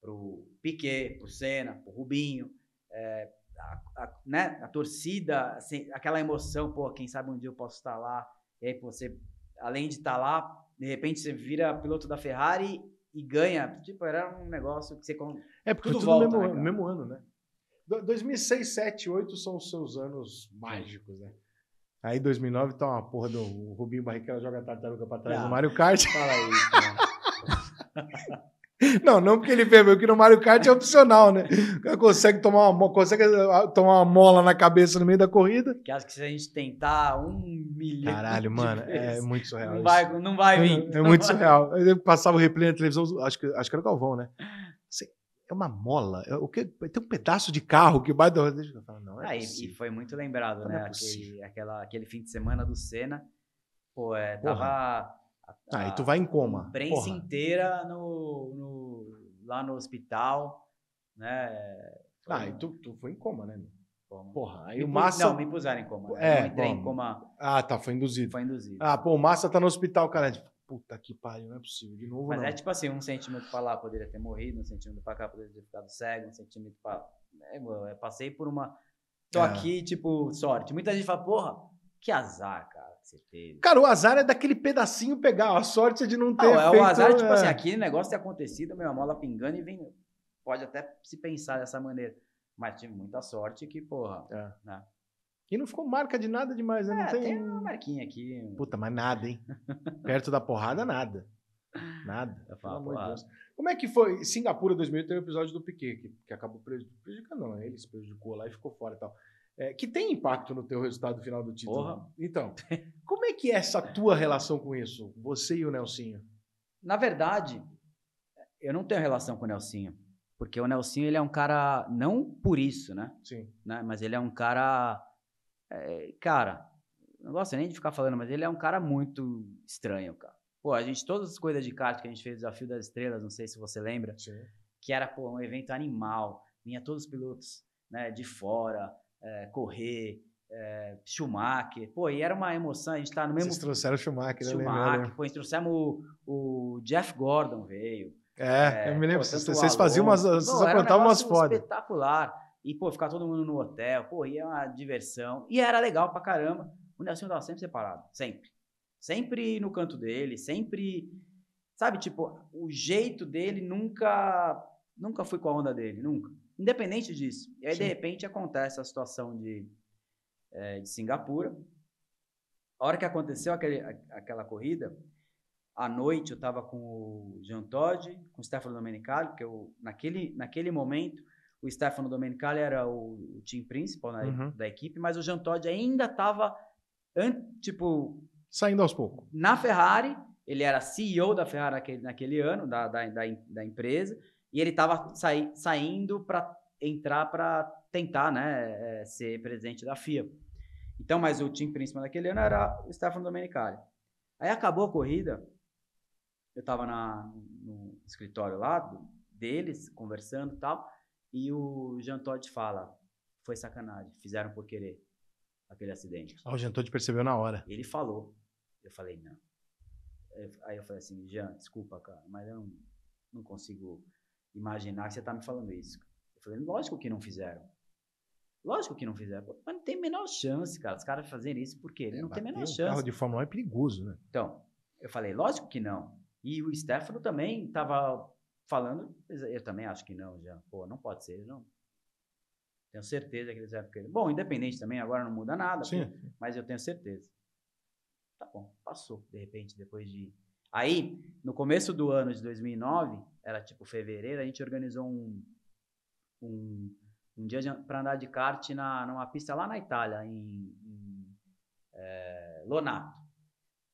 pro Piquet, pro Senna, pro Rubinho, é, a, a, né, a torcida, assim, aquela emoção, pô, quem sabe um dia eu posso estar lá. E aí, pô, você, além de estar lá, de repente você vira piloto da Ferrari e ganha. Tipo, era um negócio que você. É porque tudo, tudo volta, no mesmo, né, mesmo ano, né? 2006, 7, 8 são os seus anos mágicos, né? Aí 2009 tá uma porra do Rubinho Barrichello joga a tartaruga pra trás não. no Mario Kart. (laughs) Fala isso, (laughs) Não, não porque ele bebeu, que no Mario Kart é opcional, né? Consegue tomar uma, consegue ah, tomar uma mola na cabeça no meio da corrida. Que acho que se a gente tentar um milhão. Caralho, mano, é vezes, é muito surreal. Não vai, não vai vir. É, é muito surreal. Eu passava o replay na televisão, acho que, acho que era o Galvão, né? É uma mola. É, o que, tem um pedaço de carro que bate da Não, é ah, e, foi muito lembrado, não né? É aquele, aquela, aquele fim de semana do Senna. Pô, é, tava. A, ah, e tu vai em coma. Prensa inteira no, no, lá no hospital, né? Foi, ah, e tu, tu foi em coma, né? Porra, aí me o Massa. Não, me puseram em coma. Né? É, eu entrei bom. em coma. Ah, tá, foi induzido. Foi induzido. Ah, pô, o Massa tá no hospital, cara puta que pariu, não é possível, de novo Mas não. é tipo assim, um centímetro pra lá poderia ter morrido, um centímetro pra cá poderia ter ficado cego, um centímetro pra... É, passei por uma... Tô é. aqui, tipo, sorte. Muita gente fala, porra, que azar, cara. Cara, o azar é daquele pedacinho pegar, a sorte é de não ter. Não, é o azar, tipo é... tipo assim, aquele negócio ter acontecido, meu, a mola pingando e vem. Pode até se pensar dessa maneira. Mas tive muita sorte que, porra. É. Né? E não ficou marca de nada demais, né? Não é, tem... tem uma marquinha aqui. Puta, mas nada, hein? (laughs) Perto da porrada, nada. Nada. Eu falo, amor de Deus. Como é que foi? Singapura 2008 tem um episódio do Piquet, que, que acabou prejudicando, não, ele se prejudicou lá e ficou fora e tal. É, que tem impacto no teu resultado final do título. Porra. Então, (laughs) como é que é essa tua relação com isso, você e o Nelsinho? Na verdade, eu não tenho relação com o Nelsinho, porque o Nelsinho ele é um cara não por isso, né? Sim. Né? Mas ele é um cara é, cara, não gosto nem de ficar falando, mas ele é um cara muito estranho, cara. Pô, a gente, todas as coisas de kart que a gente fez, o Desafio das Estrelas, não sei se você lembra, Sim. que era, pô, um evento animal, vinha todos os pilotos, né, de fora, é, correr, é, Schumacher, pô, e era uma emoção, a gente tá no mesmo... Vocês trouxeram o Schumacher, Schumacher, né? Schumacher, pô, trouxemos o, o Jeff Gordon, veio, é, é, eu me lembro. É, pô, vocês, vocês faziam umas. Vocês apontavam um umas fodas. Espetacular. E, pô, ficar todo mundo no hotel, pô, ia uma diversão. E era legal pra caramba. O Nelson tava sempre separado, sempre. Sempre no canto dele, sempre. Sabe, tipo, o jeito dele nunca. Nunca fui com a onda dele, nunca. Independente disso. E aí, Sim. de repente, acontece a situação de, é, de Singapura. A hora que aconteceu aquele, aquela corrida, à noite eu estava com o Jean Todd, com o Stefano Domenicali, porque eu, naquele, naquele momento o Stefano Domenicali era o, team time principal né, uhum. da equipe, mas o Jean Todt ainda estava, tipo... Saindo aos poucos. Na Ferrari, ele era CEO da Ferrari naquele, naquele ano, da, da, da, da, empresa, e ele estava sai, saindo para entrar para tentar né, é, ser presidente da FIA. Então, mas o time principal daquele ano era o Stefano Domenicali. Aí acabou a corrida, eu estava no escritório lá deles, conversando e tal, e o Jean Todt fala: foi sacanagem, fizeram por querer aquele acidente. Ah, o Jean Todt percebeu na hora. Ele falou. Eu falei: não. Aí eu falei assim: Jean, desculpa, cara, mas eu não, não consigo imaginar que você está me falando isso. Eu falei: lógico que não fizeram. Lógico que não fizeram. Mas não tem a menor chance, cara. Os caras fazerem isso porque ele é, não tem a menor chance. carro de Fórmula 1 é perigoso, né? Então, eu falei, lógico que não. E o Stefano também estava falando, eu também acho que não, já. Pô, não pode ser, não. Tenho certeza que eles eram porque... Bom, independente também, agora não muda nada, Sim. mas eu tenho certeza. Tá bom, passou, de repente, depois de. Aí, no começo do ano de 2009, era tipo fevereiro, a gente organizou um, um, um dia para andar de kart na, numa pista lá na Itália, em, em é, Lonato.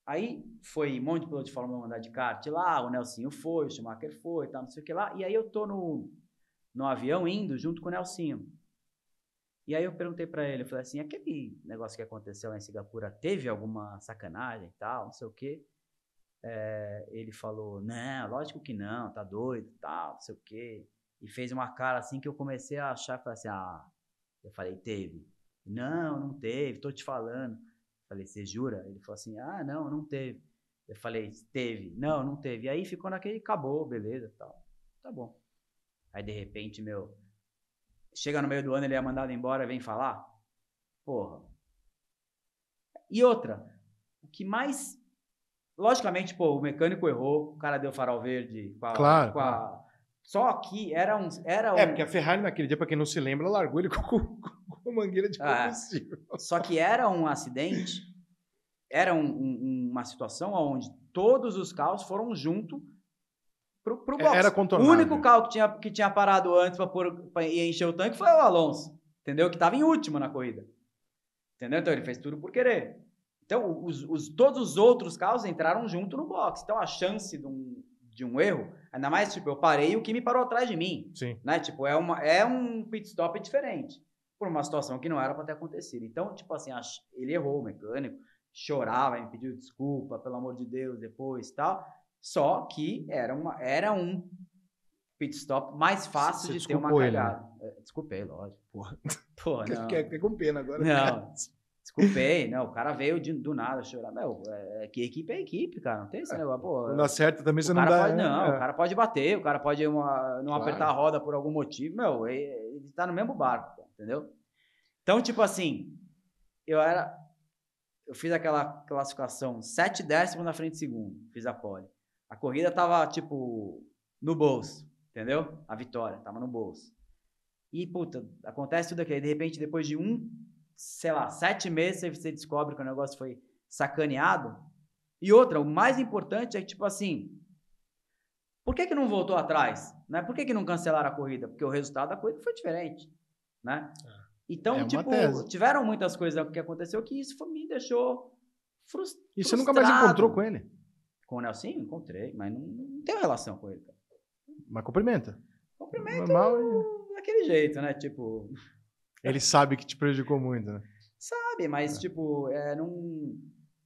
Aí foi um monte de piloto de Fórmula 1 andar de kart lá, o Nelsinho foi, o Schumacher foi, não sei o que lá. E aí eu tô no, no avião indo junto com o Nelsinho. E aí eu perguntei para ele, eu falei assim, aquele negócio que aconteceu lá em Singapura, teve alguma sacanagem e tal, não sei o que? Eh, é, ele falou, não, lógico que não, tá doido, tal, não sei o que. E fez uma cara assim que eu comecei a achar, falei assim, ah, eu falei, teve. Não, não teve, tô te falando. Falei, você jura? Ele falou assim, ah, não, não teve. Eu falei, teve. Não, não teve. E aí ficou naquele, acabou, beleza, tal. Tá bom. Aí, de repente, meu, chega no meio do ano, ele é mandado embora, vem falar? Porra. E outra, o que mais... Logicamente, pô, o mecânico errou, o cara deu farol verde com a, claro, com a, Só que era um. Era é, um... É, porque a Ferrari naquele dia, para quem não se lembra, largou ele com, com, uma (laughs) mangueira de ah, é. combustível. Ah, só que era um acidente, era um, um, uma situação onde todos os carros foram junto pro, pro é, box. Era contornado. O único carro que tinha, que tinha parado antes para encher o tanque foi o Alonso, entendeu? Que estava em último na corrida. Entendeu? Então ele fez tudo por querer. Então, os, os, todos os outros carros entraram junto no box. Então, a chance de um, de um erro, ainda mais, tipo, eu parei e o que me parou atrás de mim. Sim. Né? Tipo, é, uma, é um pit stop diferente por uma situação que não era para ter acontecido. Então, tipo assim, ele errou o mecânico, chorava, me pediu desculpa, pelo amor de Deus, depois tal. Só que era, uma, era um pit stop mais fácil Você de ter uma né? cagada. Ele, é, Desculpei, lógico. Porra, Pô, (laughs) não. Quer fiquei com pena agora. Não, (laughs) desculpei. Não, o cara veio de, do nada chorar. Meu, é, é que equipe é equipe, cara. Não tem esse é, negócio. Pô, Quando acerta também você não dá. Pode, não, é. o cara pode bater, o cara pode uma, não claro. apertar a roda por algum motivo. Meu, ele, ele tá no mesmo barco. Entendeu? Então, tipo assim, eu era. Eu fiz aquela classificação sete décimos na frente de segundo, fiz a pole. A corrida tava, tipo, no bolso, entendeu? A vitória tava no bolso. E, puta, acontece tudo aquilo. De repente, depois de um, sei lá, sete meses, você descobre que o negócio foi sacaneado. E outra, o mais importante é tipo assim, por que, que não voltou atrás? Né? Por que, que não cancelaram a corrida? Porque o resultado da corrida foi diferente né? É. Então, é tipo, tese. tiveram muitas coisas que aconteceu que isso me deixou frustrado. E você nunca mais encontrou com ele? Com o Nelson, encontrei, mas não, não tenho relação com ele. Mas cumprimenta. Cumprimenta Normal, daquele jeito, né? Tipo... (laughs) Ele sabe que te prejudicou muito, né? Sabe, mas, é. tipo, é, não...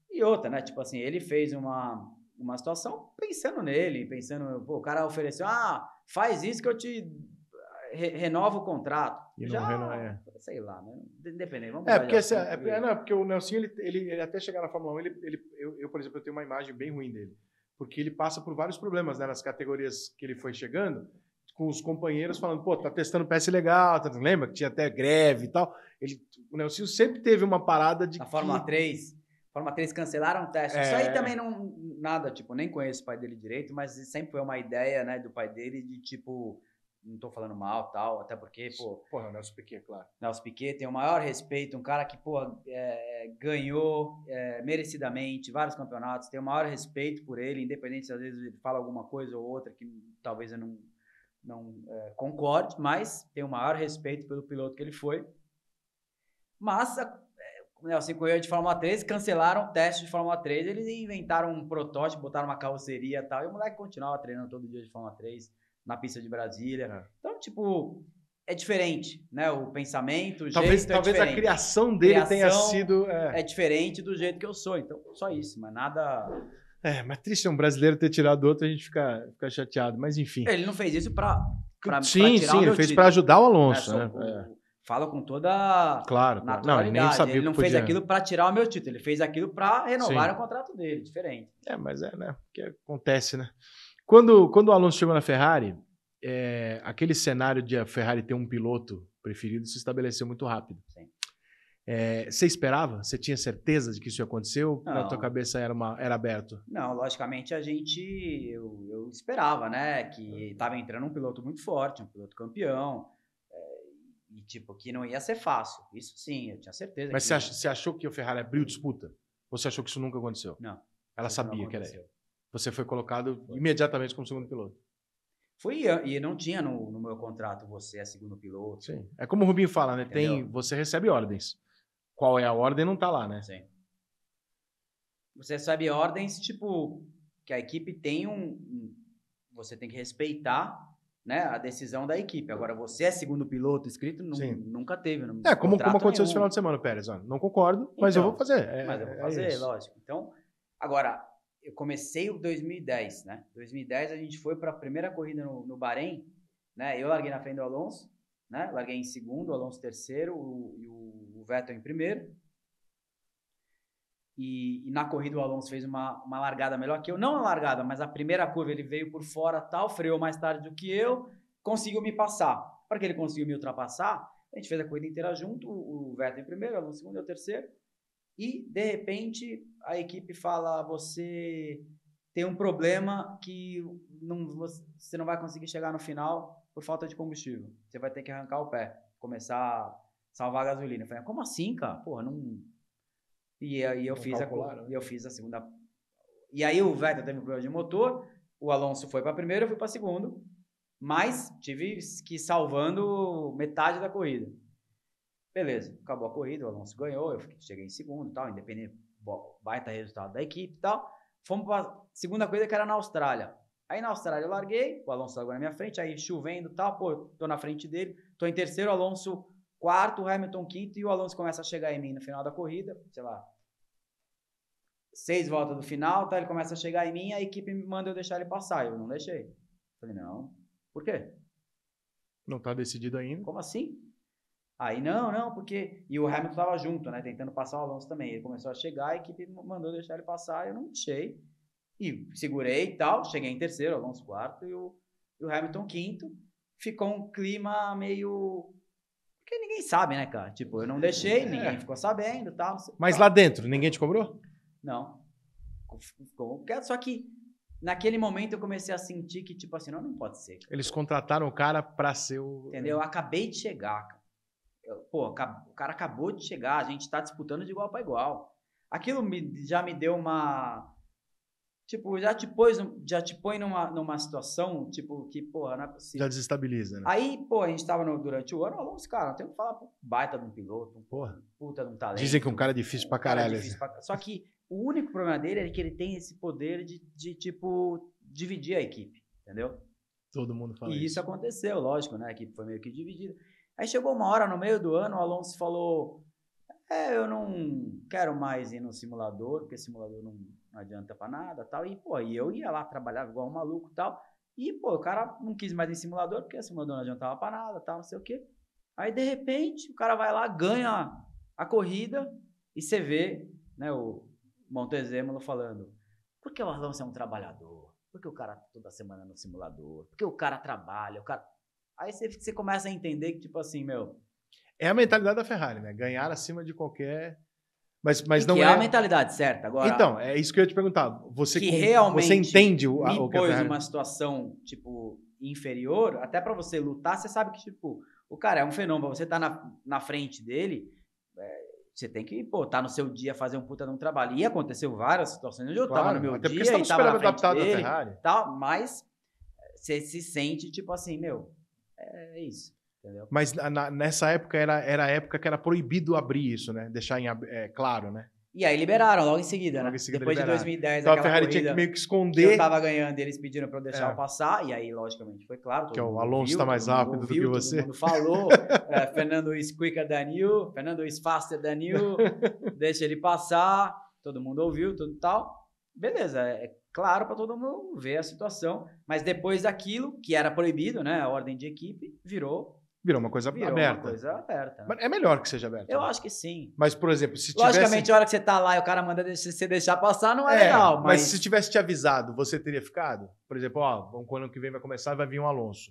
E outra, né? Tipo assim, ele fez uma, uma situação pensando nele, pensando... Pô, o cara ofereceu, ah, faz isso que eu te re, renova o contrato. E já, não renova, é. Sei lá, né? Independente. Vamos é, porque, esse, é, é, né? não, porque o Nelson, ele, ele, ele, até chegar na Fórmula 1, ele, ele, eu, eu, por exemplo, eu tenho uma imagem bem ruim dele. Porque ele passa por vários problemas né, nas categorias que ele foi chegando, com os companheiros falando, pô, tá testando peça legal, tá, lembra que tinha até greve e tal. Ele, o Nelson sempre teve uma parada de. Na que... Fórmula 3. Fórmula 3 cancelaram o teste. É. Isso aí é. também não. Nada, tipo, nem conheço o pai dele direito, mas sempre foi uma ideia, né, do pai dele de tipo não tô falando mal tal, até porque, pô. É o Nelson Piquet, claro. Nelson Piquet tem o maior respeito, um cara que, pô, é, ganhou é, merecidamente vários campeonatos, tem o maior respeito por ele, independente se às vezes ele fala alguma coisa ou outra que talvez eu não, não é, concorde, mas tem o maior respeito pelo piloto que ele foi. Mas a, é, Nelson correu de Fórmula 3, cancelaram o teste de Fórmula 3, eles inventaram um protótipo, botaram uma carroceria e tal, e o moleque continuava treinando todo dia de Fórmula 3 na pista de Brasília. É. Então, tipo, é diferente, né? O pensamento, o talvez, jeito é Talvez é a criação dele criação tenha sido... É. é. diferente do jeito que eu sou. Então, só isso, mas nada... É, mas triste é um brasileiro ter tirado outro, a gente fica, fica chateado, mas enfim. Ele não fez isso para Pra, sim, pra sim, ele fez para ajudar o Alonso. É, né? Fala com toda claro, naturalidade. Não, nem sabia ele não podia... fez aquilo para tirar o meu título, ele fez aquilo para renovar sim. o contrato dele, diferente. É, mas é, né? O que acontece, né? Quando, quando o Alonso chegou na Ferrari, é, aquele cenário de a Ferrari ter um piloto preferido se estabeleceu muito rápido. É, você esperava? Você tinha certeza de que isso ia acontecer ou Não. na tua cabeça era, uma, era aberto? Não, logicamente a gente. Eu, eu esperava, né? Que estava entrando um piloto muito forte, um piloto campeão. Eh, e, tipo, que não ia ser fácil. Isso sim, eu tinha certeza. Mas você, ach, achou que o Ferrari abriu disputa? Ou você achou que isso nunca aconteceu? Não. Ela sabia que era isso. Você foi colocado imediatamente como segundo piloto. Fui e não tinha no, no, meu contrato você é segundo piloto. Sim. É como o Rubinho fala, né? Tem, você recebe ordens. Qual é a ordem não tá lá, né? Sim. Você recebe ordens, tipo, que a equipe tem um, Você tem que respeitar né, a decisão da equipe. Agora, você é segundo piloto escrito, nunca teve. Não é, como, como aconteceu nenhum. esse final de semana, Pérez. não concordo, mas então, eu vou então, fazer. É, mas eu vou é fazer, é lógico. Então, agora, eu comecei o 2010, né? 2010 a gente foi para a primeira corrida no, no Bahrein, né? Eu larguei na frente do Alonso, né? Larguei em segundo, o Alonso terceiro e o, o Vettel em primeiro. E, e, na corrida o Alonso fez uma, uma largada melhor que eu. Não a largada, mas a primeira curva ele veio por fora tal, freou mais tarde do que eu, conseguiu me passar. Para que ele conseguiu me ultrapassar, a gente fez a corrida inteira junto, o, o Vettel em primeiro, o Alonso em segundo e o terceiro e de repente a equipe fala você tem um problema que não, você não vai conseguir chegar no final por falta de combustível. Você vai ter que arrancar o pé, começar a salvar a gasolina. Eu falei, ah, como assim, cara? Porra, não. E aí eu não fiz a eu fiz a segunda. E aí o Vettel teve um problema de motor, o Alonso foi para primeiro, eu fui para segundo, mas tive que ir salvando metade da corrida. Beleza, acabou a corrida, o Alonso ganhou, eu fiquei, cheguei em segundo tal, independente, do baita resultado da equipe e tal. Fomos para segunda coisa que era na Austrália. Aí na Austrália eu larguei, o Alonso agora na minha frente, aí chovendo e tal, pô, tô na frente dele, tô em terceiro, Alonso quarto, o Hamilton quinto, e o Alonso começa a chegar em mim no final da corrida, sei lá, seis voltas do final, tá? Ele começa a chegar em mim, a equipe me manda eu deixar ele passar. Eu não deixei. Falei, não. Por quê? Não tá decidido ainda. Como assim? Aí, não, não, porque. E o Hamilton estava junto, né? Tentando passar o Alonso também. Ele começou a chegar, a equipe mandou deixar ele passar, eu não deixei. E segurei e tal. Cheguei em terceiro, Alonso quarto e o, e o Hamilton quinto. Ficou um clima meio. Porque ninguém sabe, né, cara? Tipo, eu não deixei, (laughs) é. ninguém ficou sabendo e tal. Mas lá dentro, ninguém te cobrou? Não. Ficou Só que naquele momento eu comecei a sentir que, tipo assim, não, não pode ser. Eles contrataram o cara pra ser o. Entendeu? Eu acabei de chegar, cara pô, o cara acabou de chegar, a gente está disputando de igual para igual. Aquilo me, já me deu uma. Tipo, já te, pôs, já te põe numa, numa situação, tipo, que, porra, não é possível. Já desestabiliza, né? Aí, pô, a gente tava no, durante o ano, vamos, cara, não tem que falar, pô, baita de um piloto, um porra. puta de um talento. Dizem que um cara é difícil pra é caralho. difícil né? pra... Só que o único problema dele é que ele tem esse poder de, de tipo, dividir a equipe, entendeu? Todo mundo fala E isso, isso aconteceu, lógico, né? A equipe foi meio que dividida. Aí chegou uma hora no meio do ano, o Alonso falou: É, eu não quero mais ir no simulador, porque simulador não, não adianta para nada tal. E, pô, e eu ia lá, trabalhava igual um maluco tal. E, pô, o cara não quis mais ir em simulador, porque simulador não adiantava para nada tal, não sei o quê. Aí, de repente, o cara vai lá, ganha a corrida e você vê né, o Montezemolo falando: "Por que o Alonso é um trabalhador? Porque o cara tá toda semana no simulador? Porque o cara trabalha? O cara. Aí você, você começa a entender que, tipo assim, meu. É a mentalidade da Ferrari, né? Ganhar acima de qualquer. Mas, mas e não é, é. a mentalidade certa agora. Então, é isso que eu ia te perguntar. Você, que realmente você entende o, me o que a uma situação, tipo, inferior, até para você lutar, você sabe que, tipo, o cara é um fenômeno. você tá na, na frente dele, é, você tem que, pô, tá no seu dia fazer um puta de um trabalho. E aconteceu várias situações onde eu claro, tava no meu até dia tá e tava na frente adaptado dele, tal, mas você se sente, tipo assim, meu, é isso. Entendeu? Mas na, nessa época era, era a época que era proibido abrir isso, né? Deixar em, é, claro, né? E aí liberaram logo em seguida, logo né? Em seguida Depois liberaram. de 2010, então, a Ferrari tinha que meio que esconder. Eu tava ganhando, eles pediram para eu deixar é. eu passar, e aí, logicamente, foi claro. Que é o Alonso está mais rápido ouviu, do que você. Todo mundo falou. (laughs) é, Fernando is quicker than you, Fernando is faster than you, (laughs) deixa ele passar. Todo mundo ouviu, tudo tal. Beleza, é, é claro para todo mundo ver a situação. Mas depois daquilo, que era proibido, né? A ordem de equipe, virou. Virou uma coisa virou aberta. Uma coisa aberta. Mas é melhor que seja aberta. Eu né? acho que sim. Mas, por exemplo, se tivesse. Logicamente, a hora que você tá lá e o cara manda você deixar passar, não é, é legal. Mas... mas... se tivesse te avisado, você teria ficado? Por exemplo, ó, quando ano que vem vai começar vai vir um Alonso.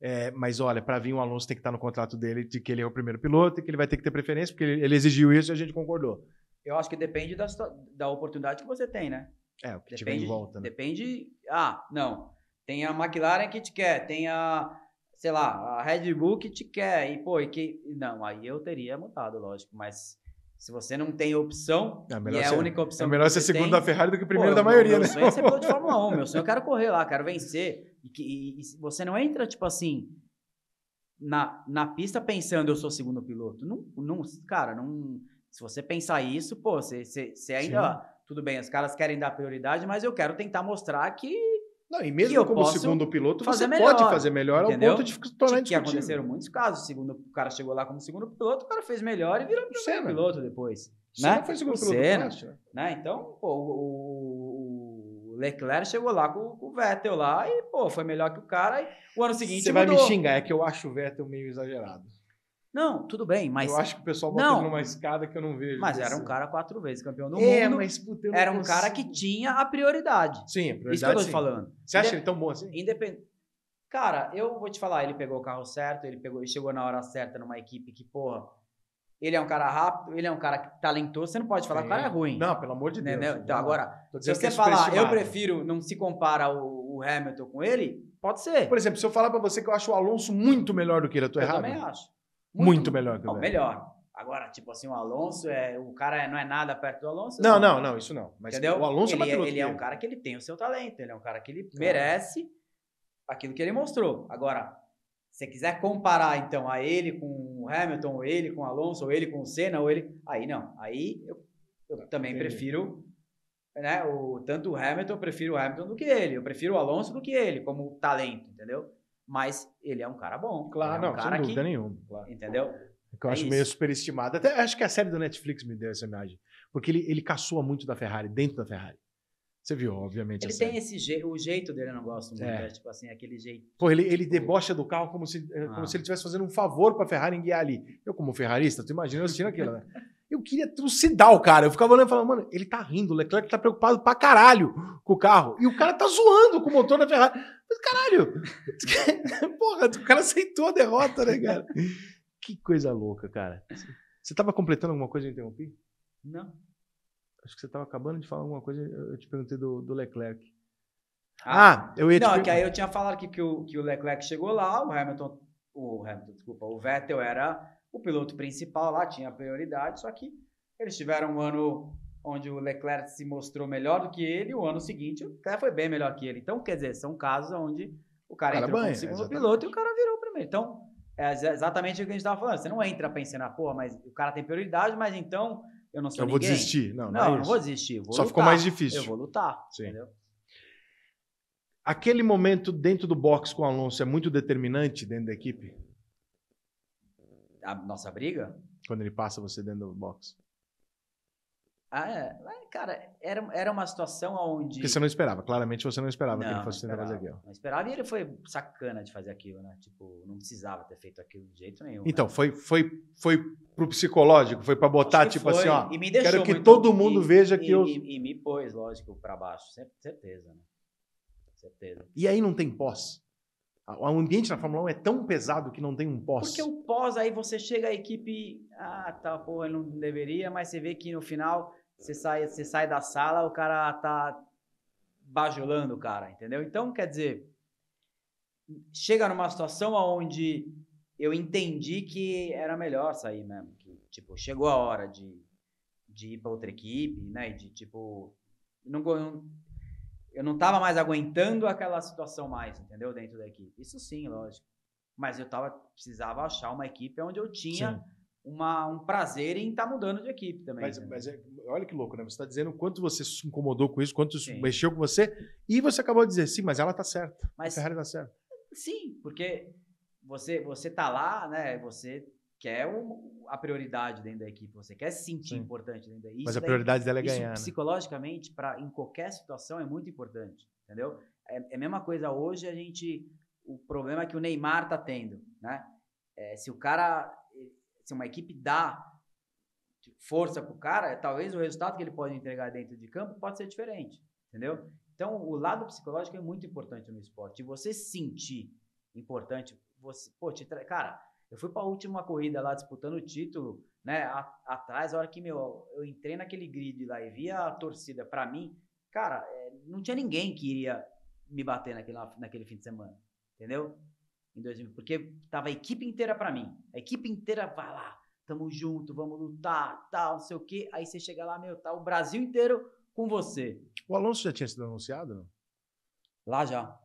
É, mas olha, para vir um Alonso tem que estar tá no contrato dele de que ele é o primeiro piloto e que ele vai ter que ter preferência, porque ele, ele exigiu isso e a gente concordou. Eu acho que depende da, da oportunidade que você tem, né? É, o que depende, tiver em volta, né? Depende. Ah, não. Tem a McLaren que te quer, tem a, sei lá, a Red Bull que te quer. E, pô, e que. Não, aí eu teria mudado, lógico, mas. Se você não tem opção, é, e é ser, a única opção. É melhor ser segundo da Ferrari do que primeiro pô, da maioria, meu, né? É meu sonho é ser piloto de Fórmula 1, meu sonho eu quero (laughs) correr lá, quero vencer. E, que, e, e você não entra, tipo assim, na, na pista pensando eu sou segundo piloto. Não, não, cara, não. Se você pensar isso, pô, você, você, você ainda. Sim tudo bem, as caras querem dar prioridade, mas eu quero tentar mostrar que. Não, e mesmo como segundo piloto, você melhor, pode fazer melhor entendeu? ao ponto de tornar tipo, discutível. Que aconteceram muitos casos. Segundo, o cara chegou lá como segundo piloto, o cara fez melhor e virou primeiro piloto depois. Senna né? foi segundo piloto. Senna, né? Então, pô, o, o, Leclerc chegou lá com, com, o Vettel lá e, pô, foi melhor que o cara. E o ano seguinte Você vai me xingar, é que eu acho o Vettel meio exagerado. Não, tudo bem, mas. Eu acho que o pessoal bota não, numa escada que eu não vejo. Mas era um cara quatro vezes campeão do é, mundo. Mas, puta, era um cara que tinha a prioridade. Sim, a prioridade. Isso que eu tô sim. falando. Você acha ele tão bom assim? Independente. Cara, eu vou te falar, ele pegou o carro certo, ele pegou, e chegou na hora certa numa equipe que, porra, ele é um cara rápido, ele é um cara talentoso, você não pode falar que o cara é ruim. Não, pelo amor de Deus. Então, agora, se você é falar, eu prefiro, não se compara o, o, Hamilton com ele, pode ser. Por exemplo, se eu falar para você que eu acho o Alonso muito melhor do que ele, eu tô eu errado? Eu também acho. Muito, muito melhor que o Melhor. Agora, tipo assim, o Alonso é. O cara é, não é nada perto do Alonso. Não, não, não, isso não. Mas entendeu? o Alonso ele, é Ele é, é um cara que ele tem o seu talento, ele é um cara que ele claro. merece aquilo que ele mostrou. Agora, se você quiser comparar, então, a ele com o Hamilton, ou ele com o Alonso, ou ele com o Senna, ou ele. Aí não. Aí eu, eu tá, também Entendi. prefiro. Né, o, tanto o Hamilton, eu prefiro o Hamilton do que ele. Eu prefiro o Alonso do que ele, como talento, entendeu? mas ele é um cara bom. Claro, é um não, cara sem dúvida que, nenhuma. Claro. Entendeu? É que eu é acho isso. meio superestimado. Até acho que a série do Netflix me deu essa imagem. Porque ele, ele caçoa muito da Ferrari, dentro da Ferrari. Você viu, obviamente. Ele tem esse jeito, o jeito dele eu não gosto muito, é. é tipo assim, aquele jeito. Pô, ele, ele tipo, debocha do carro como se, é, ah. como se ele estivesse fazendo um favor pra Ferrari guiar ali. Eu, como ferrarista, tu imagina eu assistindo aquilo, né? (laughs) Eu queria trucidar o cara. Eu ficava olhando e falando, mano, ele tá rindo, o Leclerc tá preocupado pra caralho com o carro. E o cara tá zoando com o motor da Ferrari. Mas caralho, (laughs) porra, o cara aceitou a derrota, né, cara? Que coisa louca, cara. Você estava completando alguma coisa e eu interrompi? Não. Acho que você estava acabando de falar alguma coisa, eu te perguntei do, do Leclerc. Ah, ah, eu ia Não, te... que aí eu tinha falado que, que, o, que o Leclerc chegou lá, o Hamilton, o Hamilton, desculpa, o Vettel era o piloto principal lá, tinha prioridade, só que eles tiveram um ano onde o Leclerc se mostrou melhor do que ele, o ano seguinte o Leclerc foi bem melhor que ele. Então, quer dizer, são casos onde o cara, cara entrou banha, como segundo exatamente. piloto e o cara virou o primeiro. Então, é exatamente o que a gente estava falando. Você não entra pensando, ah, porra, mas o cara tem prioridade, mas então eu não sou eu ninguém. Eu vou desistir. Não, não, não, é não vou desistir. Vou Só lutar. ficou mais difícil. Eu vou lutar, Sim. entendeu? Aquele momento dentro do box com o Alonso é muito determinante dentro da equipe? A nossa briga? Quando ele passa você dentro do box. Ah, é. cara, era, era uma situação onde. Que você não esperava, claramente você não esperava não, que ele fosse tentar fazer aquilo. Não esperava e ele foi sacana de fazer aquilo, né? Tipo, não precisava ter feito aquilo de jeito nenhum. Né? Então, né? foi, foi, foi pro psicológico, foi para botar, tipo assim, foi, assim, ó. E me quero que todo mundo e, veja e, que eu. E, me pôs, lógico, para baixo, certeza, né? Certeza. E aí não tem pós. O ambiente na Fórmula 1 é tão pesado que não tem um pós. Porque o pós, aí você chega, a equipe. Ah, tá, porra, não deveria, mas você vê que no final você sai, você sai da sala, o cara tá bajulando o cara, entendeu? Então, quer dizer, chega numa situação onde eu entendi que era melhor sair mesmo, que, tipo, chegou a hora de, de ir para outra equipe, né, de, tipo, não, eu não tava mais aguentando aquela situação mais, entendeu, dentro da equipe. Isso sim, lógico. Mas eu tava, precisava achar uma equipe onde eu tinha... uma, um prazer em estar tá mudando de equipe também. Mas, mas é, olha que louco, né? Você está dizendo o quanto você se incomodou com isso, quanto isso mexeu com você, e você acabou de dizer, sim, mas ela está certa. Mas, a Ferrari está certa. Sim, porque você você tá lá, né? Você quer um, a prioridade dentro da equipe, você quer se sentir sim. importante dentro da equipe. Mas a prioridade dela é ganhar. Isso, né? psicologicamente, pra, em qualquer situação, é muito importante, entendeu? É, é a mesma coisa hoje, a gente. O problema é que o Neymar tá tendo, né? É, se o cara. Se uma equipe dá força para o cara, talvez o resultado que ele pode entregar dentro de campo pode ser diferente, entendeu? Então, o lado psicológico é muito importante no esporte. você sentir importante, você, pô, te tra... cara, eu fui para a última corrida lá disputando o título, né? atrás, a hora que meu, eu entrei naquele grid lá e vi a torcida, para mim, cara, é, não tinha ninguém que iria me bater naquele, naquele fim de semana, entendeu? Em 2000, porque tava a equipe inteira para mim, a equipe inteira vai lá, tamo junto, vamos lutar, tal, não sei o quê. Aí você chega lá, meu, tá o Brasil inteiro com você. O Alonso já tinha sido anunciado? Não? Lá já.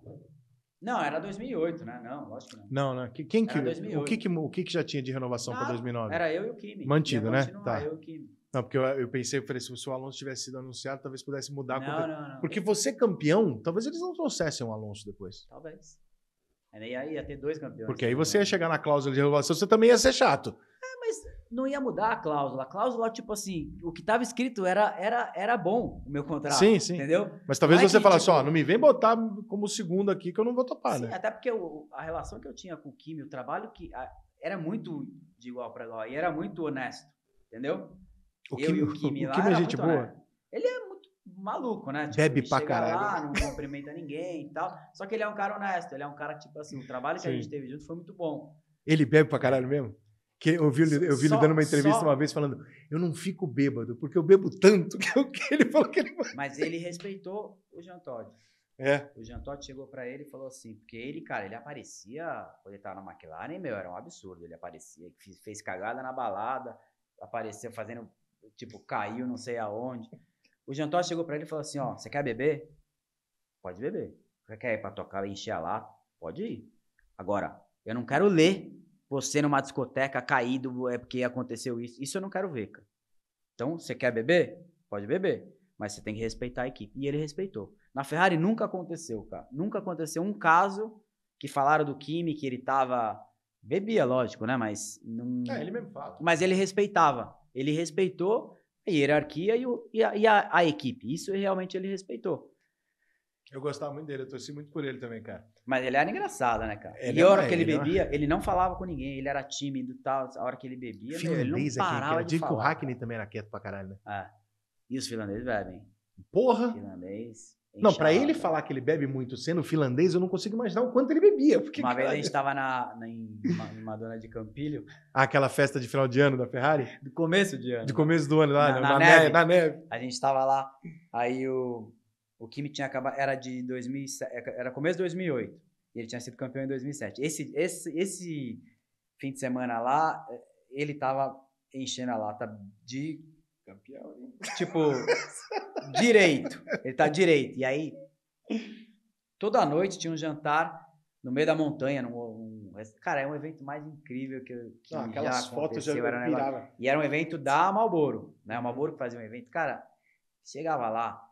Não, era 2008, né? Não, lógico que não. Não, né? Quem que, o que, que, o que que já tinha de renovação para 2009? Era eu e o Kimi. Mantido, né? Tá. Eu e o Kimi. Não, porque eu, eu pensei, eu falei, se o Alonso tivesse sido anunciado, talvez pudesse mudar. Não, contra... não, não. Porque você é campeão, talvez eles não trouxessem o Alonso depois. Talvez. E aí ia ter dois campeões. Porque aí você ia chegar na cláusula de renovação, você também ia ser chato não ia mudar a cláusula. A cláusula, tipo assim, o que estava escrito era, era, era bom o meu contrato. Sim, sim. Entendeu? Mas talvez Mas é você que, falasse, tipo, assim, ó, não me vem botar como segundo aqui que eu não vou topar, sim, né? Até porque eu, a relação que eu tinha com o Kimi, o trabalho que a, era muito de igual para igual e era muito honesto, entendeu? O eu Kimi, e o Kimi, o Kimi é gente boa. Honesto. Ele é muito maluco, né? Tipo, Bebe pra caralho. Lá, não cumprimenta ninguém e tal. Só que ele é um cara honesto, ele é um cara que, tipo assim, o trabalho que sim. a gente teve junto foi muito bom. Ele bebe pra caralho mesmo? Que eu vi, eu vi só, ele dando uma entrevista só... uma vez falando: eu não fico bêbado, porque eu bebo tanto que, eu, (laughs) ele falou que ele. Mas ele respeitou o Jean Todt. É. O Jean Todt chegou para ele e falou assim: porque ele, cara, ele aparecia, quando ele tava na McLaren, meu, era um absurdo. Ele aparecia, fez, fez cagada na balada, apareceu fazendo, tipo, caiu não sei aonde. O Jean Todt chegou para ele e falou assim: ó, você quer beber? Pode beber. Você quer ir pra tocar, encher a lata? Pode ir. Agora, eu não quero ler você numa discoteca caído é porque aconteceu isso. Isso eu não quero ver, cara. Então, você quer beber? Pode beber. Mas você tem que respeitar a equipe. E ele respeitou. Na Ferrari nunca aconteceu, cara. Nunca aconteceu um caso que falaram do Kimi, que ele tava. Bebia, lógico, né? Mas. Não... É, ele mesmo fala. Mas ele respeitava. Ele respeitou a hierarquia e, o, e, a, e a, a, equipe. Isso realmente ele respeitou. Eu gostava muito dele, eu torci muito por ele também, cara. Mas ele era engraçado, né, cara? Ele e a hora é, que ele, ele bebia, ele não falava com ninguém, ele era tímido e tal. A hora que ele bebia, meu, ele não parava aqui, de falar. que o Hackney também era quieto pra caralho, né? É. E os finlandeses bebem. Porra! Finlandês. Não, para ele falar que ele bebe muito sendo finlandês, eu não consigo imaginar o quanto ele bebia. Porque, uma cara... vez a gente estava na, na, em Madonna de Campilho. Ah, aquela festa de final de ano da Ferrari? Do começo de ano. de começo do ano, lá na, né? na, na neve. neve. Na neve. A gente estava lá, aí o, o Kimi tinha acabado, era de 2007, é, era começo de 2008. E ele tinha sido campeão em 2007. Esse, esse, esse fim de semana lá, é, ele tava enchendo a lata de. Campeão, hein? Tipo, (laughs) direito. Ele tá direito. E aí, toda noite tinha um jantar no meio da montanha. Num, um, cara, é um evento mais incrível que, que aquelas fotos já era um E era um evento da Malboro. Né? A Malboro fazia um evento. Cara, chegava lá,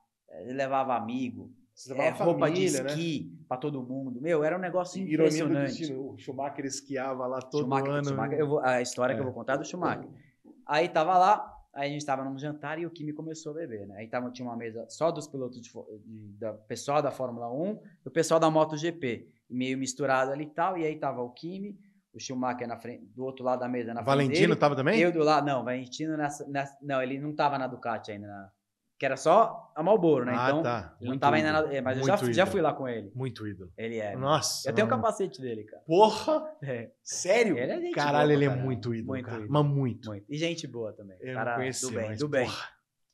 levava amigo, levava é, roupa família, de né? esqui né? pra todo mundo. Meu, era um negócio impressionante. Do o Schumacher esquiava lá todo Schumacher, ano. Schumacher, vou, a história é. que eu vou é. contar é do Schumacher. Aí tava lá, aí a gente tava num jantar e o Kimi começou a beber, né? Aí tava, tinha uma mesa só dos pilotos, de, de, da pessoal da Fórmula 1 e o pessoal da MotoGP, meio misturado ali e tal. E aí tava o Kimi, o Schumacher na frente, do outro lado da mesa na Valentino frente dele, tava também? Eu do lado, não, Valentino nessa, nessa, não, ele não tava na Ducati ainda, na, que era só a Malboro, né? Ah, então, tá. ele não tava ainda na, mas eu já, já fui lá com ele. Muito ídolo. Ele é. Nossa. Eu tenho o capacete dele, cara. Porra! (laughs) É. Sério? Ele é gente Caralho, boa, ele é muito ídolo, muito cara. Ídolo. Mas muito. muito. E gente boa também. Eu cara, conheci, do bem, mas, do bem. Porra.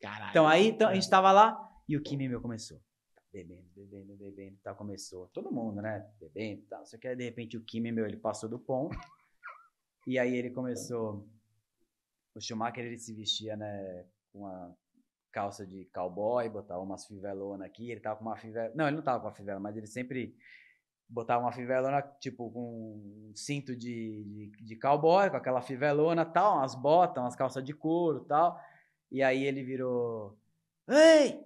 Caralho. Então aí então, a gente tava lá e o Kimi meu começou. Tá bebendo, bebendo, bebendo, tá, começou. Todo mundo, né? Bebendo, tá. Só que aí, de repente, o Kimi meu, ele passou do ponto. e aí ele começou. O Schumacher, ele se vestia, né? Com a calça de cowboy, botava umas fivelona aqui, ele tava com uma fivela. Não, ele não tava com uma fivela, mas ele sempre botava uma fivelona, tipo, com um cinto de, de, de cowboy, com aquela fivelona tal, umas botas, umas calças de couro tal. E aí ele virou. Ei!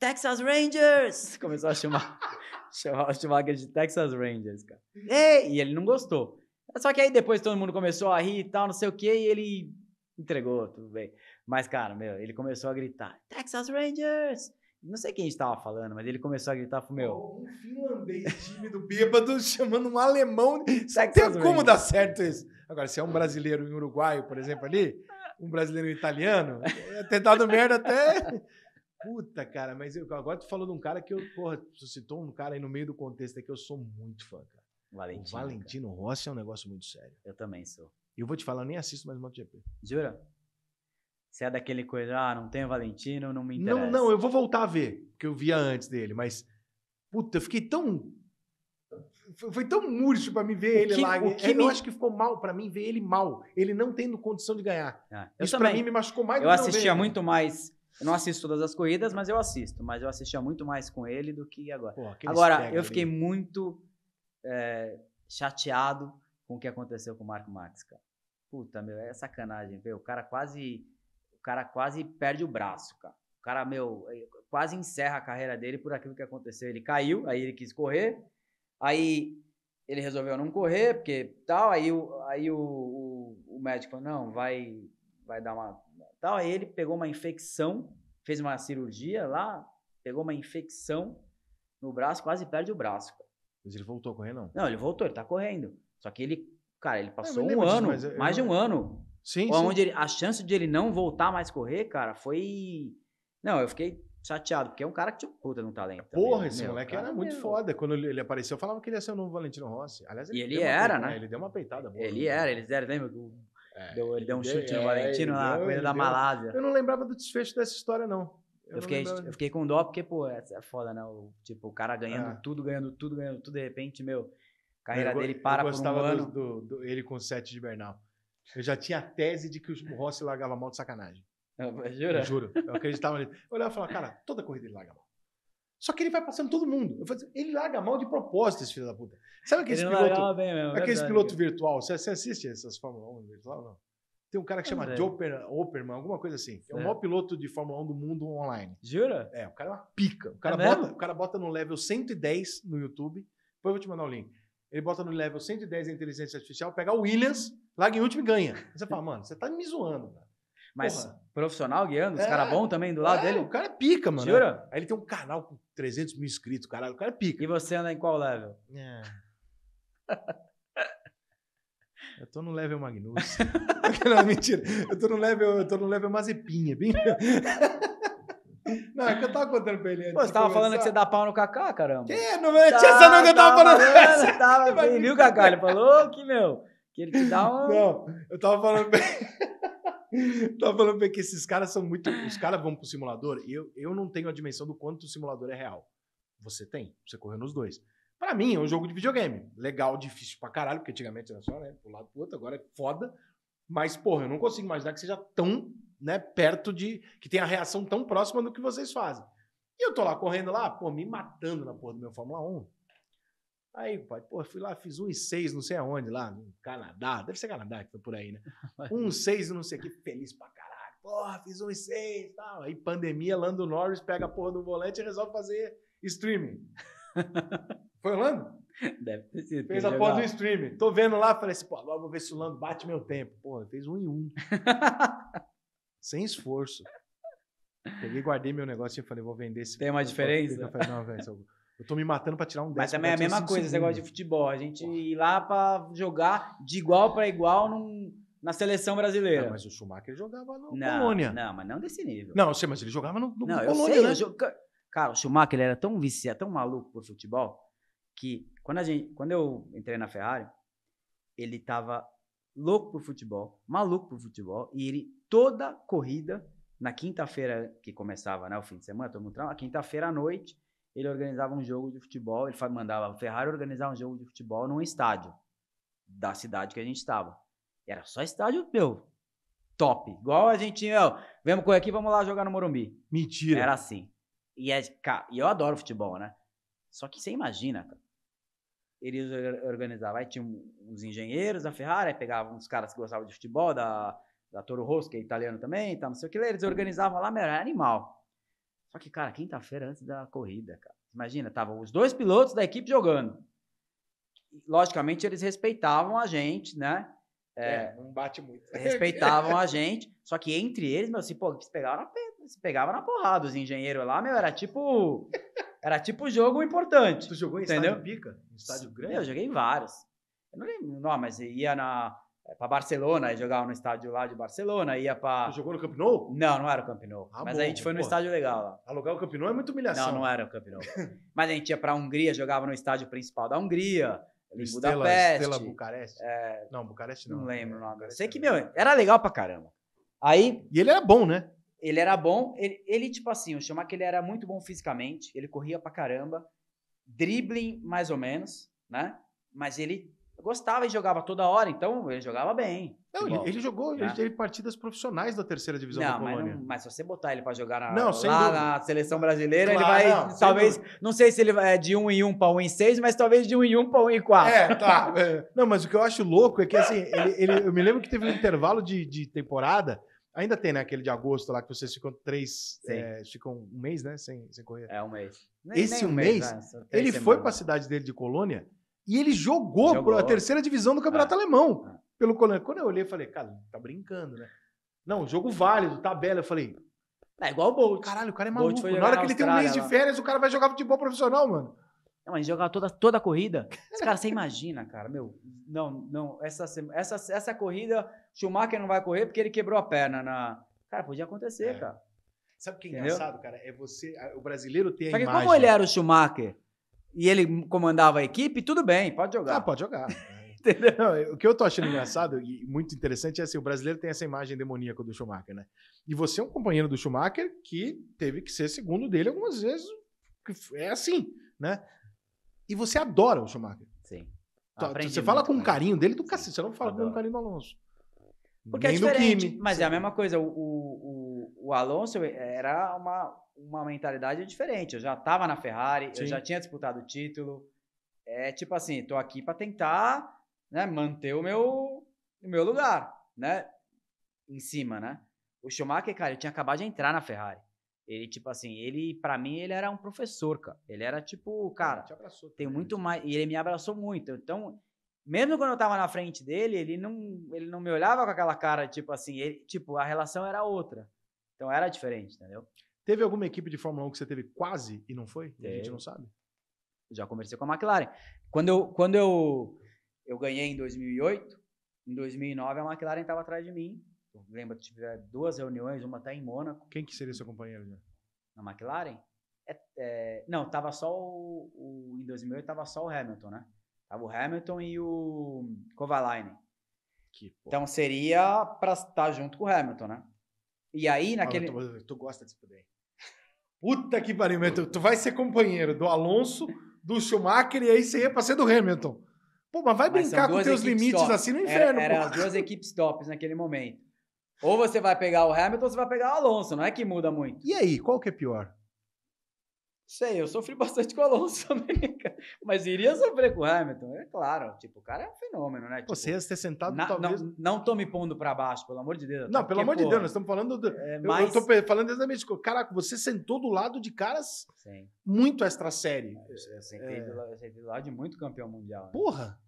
Texas Rangers! (laughs) Começou a chamar, (laughs) chamar, chamar aquele de Texas Rangers, cara. Ei! E ele não gostou. Só que aí depois todo mundo começou a rir e tal, não sei o quê, e ele entregou, tudo bem. Mas, cara, meu, ele começou a gritar: Texas Rangers! Não sei quem estava falando, mas ele começou a gritar, falou, meu... Um finlandês tímido, bêbado, (laughs) chamando um alemão. (laughs) Não tem como dar certo isso. Agora, se é um brasileiro e uruguaio, por exemplo, ali, um brasileiro italiano, é ter dado merda até... (laughs) Puta, cara, mas eu, agora tu falou de um cara que eu, porra, tu citou um cara aí no meio do contexto é que eu sou muito fã, cara. Valentino, o Valentino cara. Rossi é um negócio muito sério. Eu também sou. Eu vou te falar, eu nem assisto mais MotoGP. Jura? Você é daquele coisa, ah, não tem o Valentino, não me interessa. Não, não, eu vou voltar a ver, porque eu via antes dele, mas. Puta, eu fiquei tão. Foi tão murcho para mim ver ele que, lá. O é, que eu me... acho que ficou mal para mim ver ele mal. Ele não tendo condição de ganhar. Ah, Isso para mim me machucou mais Eu assistia né? muito mais. Eu não assisto todas as corridas, mas eu assisto. Mas eu assistia muito mais com ele do que agora. Pô, agora, eu fiquei ali. muito é, chateado com o que aconteceu com o Marco Max, cara. Puta, meu, é sacanagem, viu? O cara quase. O cara quase perde o braço, cara. O cara, meu, eh, quase encerra a carreira dele por aquilo que aconteceu. Ele caiu, aí ele quis correr, aí ele resolveu não correr, porque tal, aí o, aí o, o, o médico falou, não, vai, vai dar uma. Tal, aí ele pegou uma infecção, fez uma cirurgia lá, pegou uma infecção no braço, quase perde o braço. Cara. Mas ele voltou a correr, não? Não, ele voltou, ele tá correndo. Só que ele Cara, ele passou um ano, disso, mais eu... de um ano. Sim, onde sim. Ele, a chance de ele não voltar mais correr, cara, foi. Não, eu fiquei chateado, porque é um cara que tinha um puta no talento. Porra, também, esse meu, moleque cara, era muito meu. foda. Quando ele apareceu, eu falava que ele ia ser o novo Valentino Rossi. Aliás, ele, e ele era, né? Ele deu uma peitada boa. Ele né? era, eles eram lembra? É, deu, ele deu um chute é, no Valentino na com corrida da Malásia. Eu não lembrava do desfecho dessa história, não. Eu, eu, fiquei, eu fiquei, com dó, porque, pô, é, é foda, né? O, tipo, o cara ganhando é. tudo, ganhando tudo, ganhando tudo, de repente, meu, carreira eu, dele para eu gostava por um ano. Do, do, do, ele com o sete de Bernal. Eu já tinha a tese de que o Rossi largava mal de sacanagem. É, jura? Eu juro. Eu acreditava nele. Eu olhava e falava, cara, toda corrida ele larga mal. Só que ele vai passando todo mundo. Falei, assim, ele larga mal de propósito, esse filho da puta. Sabe aquele piloto, mesmo, aquele piloto virtual? Você, você, assiste essas Fórmula 1 virtual não? Tem um cara que chama é. Joe Oper, Operman, alguma coisa assim. É. é o maior piloto de Fórmula 1 do mundo online. Jura? É, o cara é uma pica. O cara, é bota, o cara bota no level 110 no YouTube. Depois eu vou te mandar o um link ele bota no level 110 a inteligência artificial, pega o Williams, larga em último e ganha. você fala, mano, você tá me zoando, cara. Mas Porra. profissional guiando, os é, caras bons também do lado é, dele? O cara é pica, mano. Jura? Aí ele tem um canal com 300 mil inscritos, caralho. O cara é pica. E você anda em qual level? É. (laughs) Eu tô no level Magnus. (laughs) (laughs) não, mentira. Eu tô no level, eu tô no level Mazepinha, bem. Não, é que eu tava contando pra ele. Pô, você tava falando que você dá pau no Kaká, caramba. Que? Não me é? essa não que eu tava, falando. Mano, tava, ele viu o Kaká, ele falou que, meu, que ele te dá um... Não, eu tava falando... (laughs) tava falando bem que esses caras são muito... Os caras vão pro simulador, eu, eu não tenho a dimensão do quanto o simulador é real. Você tem, você correu nos dois. Pra mim, é um jogo de videogame. Legal, difícil pra caralho, porque antigamente era só, né, pro lado pro outro, agora é foda. Mas, porra, eu não consigo imaginar que seja tão né, perto de. que tem a reação tão próxima do que vocês fazem. E eu tô lá correndo lá, pô, me matando na porra do meu Fórmula 1. Aí, pai, pô, fui lá, fiz 1,6, não sei aonde, lá no Canadá, deve ser Canadá que foi por aí, né? 1,6, (laughs) não sei o que, feliz pra caralho. Porra, fiz 1,6 e tal. Aí, pandemia, Lando Norris pega a porra do volante e resolve fazer streaming. (laughs) foi o Lando? Deve ter sido. Fez a porra do streaming. Tô vendo lá, falei assim, pô, agora vou ver se o Lando bate meu tempo. Porra, fez 1 e 1. (laughs) sem esforço. Peguei, guardei meu negócio e falei, vou vender esse. Tem uma diferença? Eu falei, não, velho, eu tô me matando pra tirar um 10. Mas também é a mesma coisa esse negócio de futebol. A gente ir lá pra jogar de igual pra igual num, na seleção brasileira. Não, mas o Schumacher jogava no Colônia? Polônia. Não, mas não desse nível. Não, eu sei, mas ele jogava no, no não, Polônia, eu sei, né? Eu Cara, o Schumacher era tão viciado, tão maluco por futebol, que quando, a gente, quando eu entrei na Ferrari, ele tava louco por futebol, maluco por futebol, e ele toda corrida, na quinta-feira que começava, né, o fim de semana, todo mundo trabalha, quinta-feira à noite, ele organizava um jogo de futebol, ele mandava a Ferrari organizar um jogo de futebol num estádio da cidade que a gente estava. Era só estádio, meu, top. Igual a gente, meu, vemos correr aqui, vamos lá jogar no Morumbi. Mentira. Era assim. E, é, e eu adoro futebol, né? Só que você imagina, cara, eles organizavam. Aí tinha uns engenheiros da Ferrari, pegavam uns caras que gostavam de futebol, da, da Toro Rosso, que é italiano também, tá, não sei o que. Eles organizavam lá, melhor, era animal. Só que, cara, quinta-feira antes da corrida, cara. Imagina, estavam os dois pilotos da equipe jogando. Logicamente, eles respeitavam a gente, né? É, é não bate muito. (laughs) Respeitavam a gente. Só que entre eles, meu, se, pô, se pegaram na, se pegavam na porrada. Os engenheiros lá, meu, era tipo era tipo jogo importante. Tu jogou em entendeu? estádio pica? Em estádio grande? Eu joguei em vários. Eu não lembro, não, mas ia na eh, para Barcelona, jogava no estádio lá de Barcelona, ia para. Jogou no Camp Nou? Não, não era o Camp Nou. Ah, mas bom, a gente foi no estádio legal lá. Alugar o Camp Nou é muito humilhação. Não, não era o Camp Nou. (laughs) mas a gente ia para Hungria, jogava no estádio principal da Hungria. Em Estela, Budapeste. Estela Bucareste? É... Não, Bucareste não. Não lembro o nome. Sei é que, meu, era legal pra caramba. Aí... E ele era bom, né? Ele era bom, ele, ele tipo assim, eu chamar que ele era muito bom fisicamente, ele corria pra caramba, dribbling mais ou menos, né? Mas ele gostava e jogava toda hora, então ele jogava bem. Não, ele, ele, jogou, né? ele teve partidas profissionais da terceira divisão não, da Polônia. Mas, não, mas se você botar ele pra jogar na, não, lá na seleção brasileira, claro, ele vai, talvez, não sei se ele vai é de 1 em 1 pra 1 em 6, mas talvez de 1 em 1 pra 1 em 4. É, tá. (laughs) não, mas o que eu acho louco é que, assim, ele, ele, eu me lembro que teve um intervalo de, de temporada Ainda tem, né? Aquele de agosto lá que vocês ficam três. É, ficam um mês, né? Sem, sem correr. É, um mês. Esse nem um mês, mês né? ele semanas. foi para a cidade dele de Colônia e ele jogou, jogou. para a terceira divisão do Campeonato ah. Alemão. Ah. Pelo Colônia. Quando eu olhei, eu falei, cara, tá brincando, né? Não, jogo válido, tabela. Eu falei. É igual o Bolt. Caralho, o cara é maluco. Na hora que ele tem um mês de férias, o cara vai jogar futebol profissional, mano. Não, mas jogar toda, toda a corrida. cara, você (laughs) imagina, cara, meu. Não, não, essa, essa, essa corrida, Schumacher não vai correr porque ele quebrou a perna na. Cara, podia acontecer, é. cara. Sabe o que é Entendeu? engraçado, cara? É você. O brasileiro tem a Só que imagem... como ele era o Schumacher e ele comandava a equipe, tudo bem, pode jogar. Ah, pode jogar. (laughs) Entendeu? o que eu tô achando engraçado e muito interessante é assim, o brasileiro tem essa imagem demoníaca do Schumacher, né? E você é um companheiro do Schumacher que teve que ser segundo dele algumas vezes. É assim, né? E você adora o Schumacher. Sim. Tá, Aprendi você fala com o carinho dele do cacete, você não fala adoro. com o carinho do Alonso. Porque Nem é diferente, mas Sim. é a mesma coisa. O, o, o Alonso era uma, uma mentalidade diferente. Eu já estava na Ferrari, Sim. eu já tinha disputado o título. É tipo assim, estou aqui para tentar né, manter o meu, o meu lugar, né? Em cima, né? O Schumacher, cara, ele tinha acabado de entrar na Ferrari. Ele, tipo assim, ele, para mim, ele era um professor, cara. Ele era tipo, cara, te abraçou, tem muito né? mais. E ele me abraçou muito. Então, mesmo quando eu tava na frente dele, ele não, ele não me olhava com aquela cara, tipo assim, ele, tipo, a relação era outra. Então era diferente, entendeu? Teve alguma equipe de Fórmula 1 que você teve quase e não foi? Teve. A gente não sabe. Já conversei com a McLaren. Quando eu, quando eu, eu ganhei em 2008, em 2009 a McLaren estava atrás de mim lembra, tive duas reuniões, uma tá em Mônaco. Quem que seria seu companheiro já? Na McLaren? É, é, não, tava só o, o Em 2008 tava só o Hamilton, né? Tava o Hamilton e o Kovalainen. então seria para estar tá junto com o Hamilton, né? E aí naquele. Ah, tu, gosta disso daí. Puta que pariu, tu, tu vai ser companheiro do Alonso, do Schumacher e aí você ia pra ser do Hamilton. Pô, mas vai mas brincar com teus limites top. assim no inferno, Era, era as duas equipes tops naquele momento. Ou você vai pegar o Hamilton ou você vai pegar o Alonso, não é que muda muito. E aí, qual que é pior? Sei, eu sofri bastante com o Alonso também, (laughs) mas iria sofrer com o Hamilton, é claro. Tipo, o cara é um fenômeno, né? Tipo, Você ia ter sentado na, talvez... Não, não tô me pondo para baixo, pelo amor de Deus. Não, pelo amor de Deus, nós estamos falando... Do, é, mas... Eu, eu tô falando exatamente... Caraca, você sentou do lado de caras Sim. muito extra série. Eu, é, eu sentei, é... do, lado, eu sentei do lado de muito campeão mundial. Né? Porra!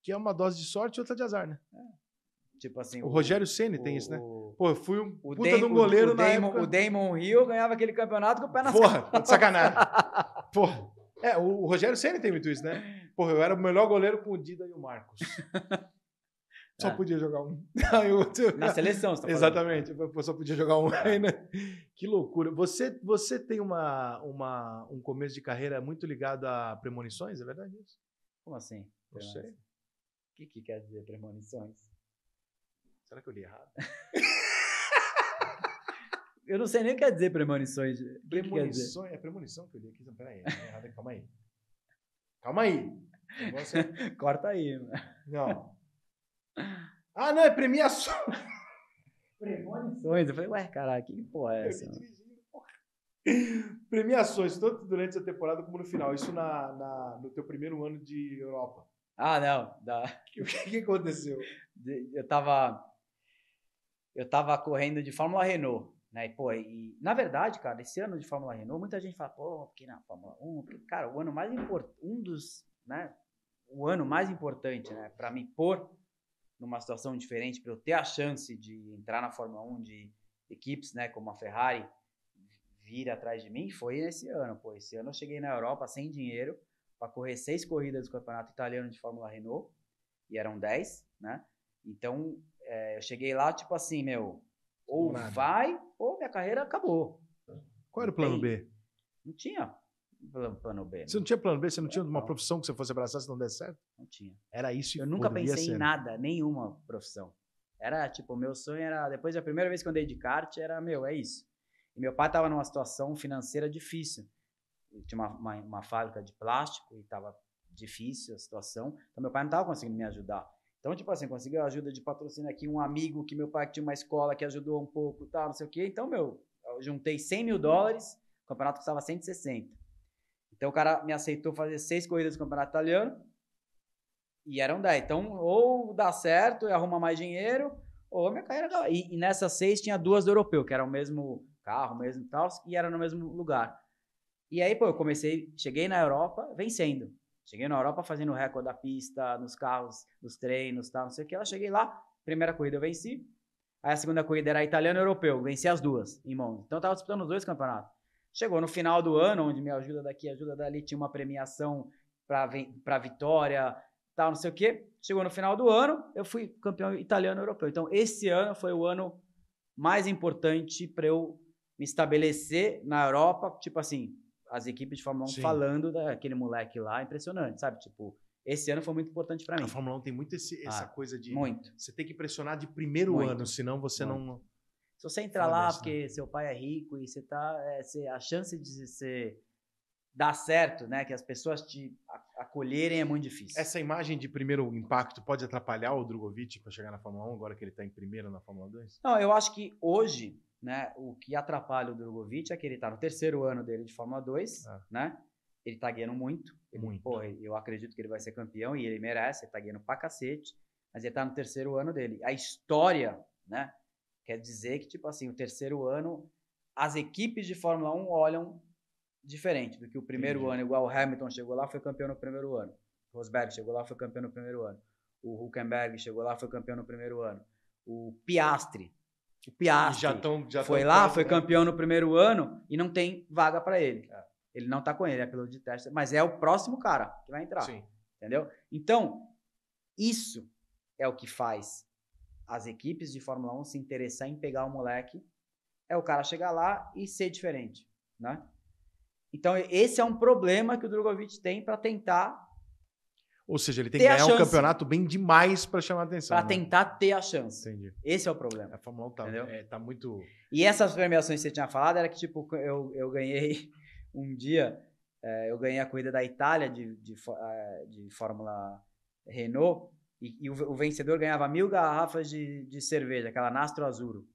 Que é uma dose de sorte e outra de azar, né? É. Tipo assim. O, o Rogério Ceni tem isso, né? Pô, eu fui um o puta de um goleiro o, o na Damon, época. O Damon Hill ganhava aquele campeonato com o pé na Porra, sacanagem. (laughs) Porra. É, o Rogério Ceni tem muito isso, né? Porra, eu era o melhor goleiro com o Dida e o Marcos. (laughs) Só é. podia jogar um. (laughs) Na seleção, você tá Exatamente, eu só podia jogar um. Aí, né? Que loucura. Você, você tem uma, uma, um começo de carreira muito ligado a premonições, é verdade isso? Como assim? Não sei. O que, que quer dizer premonições? Será que eu li errado? (laughs) eu não sei nem o que quer dizer premonições. Premonições? Que é premonição que eu li aqui. Então peraí, errado, é, calma aí. Calma aí. Você... É (laughs) Corta aí. Mano. Não. Ah, não, é premiação. Premonições. Eu falei, ué, caralho, que porra é essa? Premiações, tanto durante a temporada como no final. Isso na, na no teu primeiro ano de Europa. Ah, não. O que, que aconteceu? Eu tava eu estava correndo de Fórmula Renault, né? E, pô, e, na verdade, cara, esse ano de Fórmula Renault, muita gente fala, pô, porque na Fórmula 1, cara, o ano mais importante, um dos, né? O ano mais importante, né? Para me pôr numa situação diferente, para eu ter a chance de entrar na Fórmula 1 de equipes, né? Como a Ferrari vir atrás de mim, foi esse ano, pô. Esse ano eu cheguei na Europa sem dinheiro para correr seis corridas do Campeonato Italiano de Fórmula Renault, e eram dez, né? Então, é, eu cheguei lá, tipo assim, meu, ou Nada. vai, ou minha carreira acabou. Qual era o plano B? Não tinha plano B. Você não tinha plano B? Você não é, tinha uma não. profissão que você fosse abraçar se não der certo? Não tinha. Era isso Eu nunca pensei ser. em nada, nenhuma profissão. Era tipo, meu sonho era. Depois da primeira vez que eu andei de kart, era meu, é isso. E meu pai estava numa situação financeira difícil. tinha uma, uma, uma, fábrica de plástico e estava difícil a situação. Então meu pai não estava conseguindo me ajudar. Então, tipo assim, conseguiu a ajuda de patrocínio aqui, um amigo que meu pai que tinha uma escola que ajudou um pouco, tal, não sei o quê. Então, meu, eu juntei 100 mil dólares, o campeonato custava 160. Então, o cara me aceitou fazer seis corridas do campeonato italiano e eram 10. Então, ou dá certo e arruma mais dinheiro, ou minha carreira... E, e nessas seis tinha duas do europeu, que era o mesmo carro, mesmo tal, e era no mesmo lugar. E aí, pô, eu comecei, cheguei na Europa vencendo. Cheguei na Europa fazendo recorde da pista, nos carros, nos treinos, tal, não sei o que. Ela cheguei lá, primeira corrida eu venci. Aí a segunda corrida era italiano e europeu, venci as duas em Monza. Então eu tava disputando os dois campeonatos. Chegou no final do ano, onde me ajuda daqui, ajuda dali, tinha uma premiação para vitória, tal, não sei o que. Chegou no final do ano, eu fui campeão italiano e europeu. Então esse ano foi o ano mais importante para eu me estabelecer na Europa, tipo assim, as equipes de Fórmula 1 Sim. falando daquele moleque lá, impressionante, sabe? Tipo, esse ano foi muito importante para mim. A Fórmula 1 tem muito esse, essa ah, coisa de. Muito. Você tem que pressionar de primeiro muito. ano, senão você muito. não. Se você entrar Fala lá porque né? seu pai é rico e você tá. É, você, a chance de você dar certo, né? Que as pessoas te acolherem é muito difícil. Essa imagem de primeiro impacto pode atrapalhar o Drogovic para chegar na Fórmula 1 agora que ele está em primeiro na Fórmula 2? Não, eu acho que hoje né? O que atrapalha o Drogovic é que ele está no terceiro ano dele de Fórmula 2, é. né? Ele está ganhando muito. Ele, muito. eu acredito que ele vai ser campeão e ele merece, ele tá ganhando pra cacete, mas ele está no terceiro ano dele. A história, né? Quer dizer que, tipo assim, o terceiro ano, as equipes de Fórmula 1 olham diferente do que o primeiro Entendi. ano, igual o Hamilton chegou lá, foi campeão no primeiro ano. O Rosberg chegou lá, foi campeão no primeiro ano. O Huckenberg chegou lá, foi campeão no primeiro ano. O Piastri o Piastri já tão, já foi lá, foi campeão no primeiro ano e não tem vaga para ele. É. Ele não tá com ele, é piloto de teste, mas é o próximo cara que vai entrar. Sim. Entendeu? Então, isso é o que faz as equipes de Fórmula 1 se interessar em pegar o moleque, é o cara chegar lá e ser diferente, né? Então, esse é um problema que o Drogovic tem para tentar ou seja, ele tem que ganhar um campeonato bem demais para chamar a atenção. Para né? tentar ter a chance. Entendi. Esse é o problema. É, a Fórmula 1 tá, é, tá muito. E essas premiações que você tinha falado era que, tipo, eu, eu ganhei (laughs) um dia, é, eu ganhei a corrida da Itália de, de, é, de Fórmula Renault, e, e o, o, vencedor ganhava mil garrafas de, de cerveja, aquela Nastro Azuro,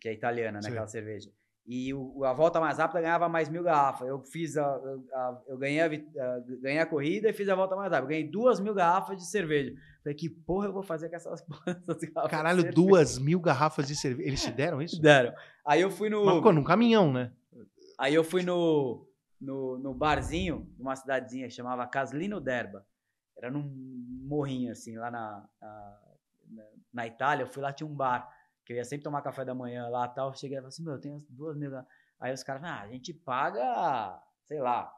que é italiana, né? Sim. Aquela cerveja e o, a volta mais rápida ganhava mais mil garrafas. Eu fiz a, a eu ganhei a, a, ganhei a corrida e fiz a volta mais rápida. Eu ganhei duas mil garrafas de cerveja. Falei, que porra eu vou fazer com essas, (laughs) essas garrafas? Caralho, duas mil garrafas de cerveja. Eles te deram isso? Deram. Aí eu fui no. Mas, num caminhão, né? Aí eu fui no, no, no barzinho, numa cidadezinha que chamava Caslino d'Erba. Era num morrinho, assim, lá na, na, na Itália. Eu fui lá, tinha um bar que eu ia sempre tomar café da manhã lá tal. cheguei e falei assim, meu, eu tenho duas mil. Aí os caras falaram, ah, a gente paga, sei lá,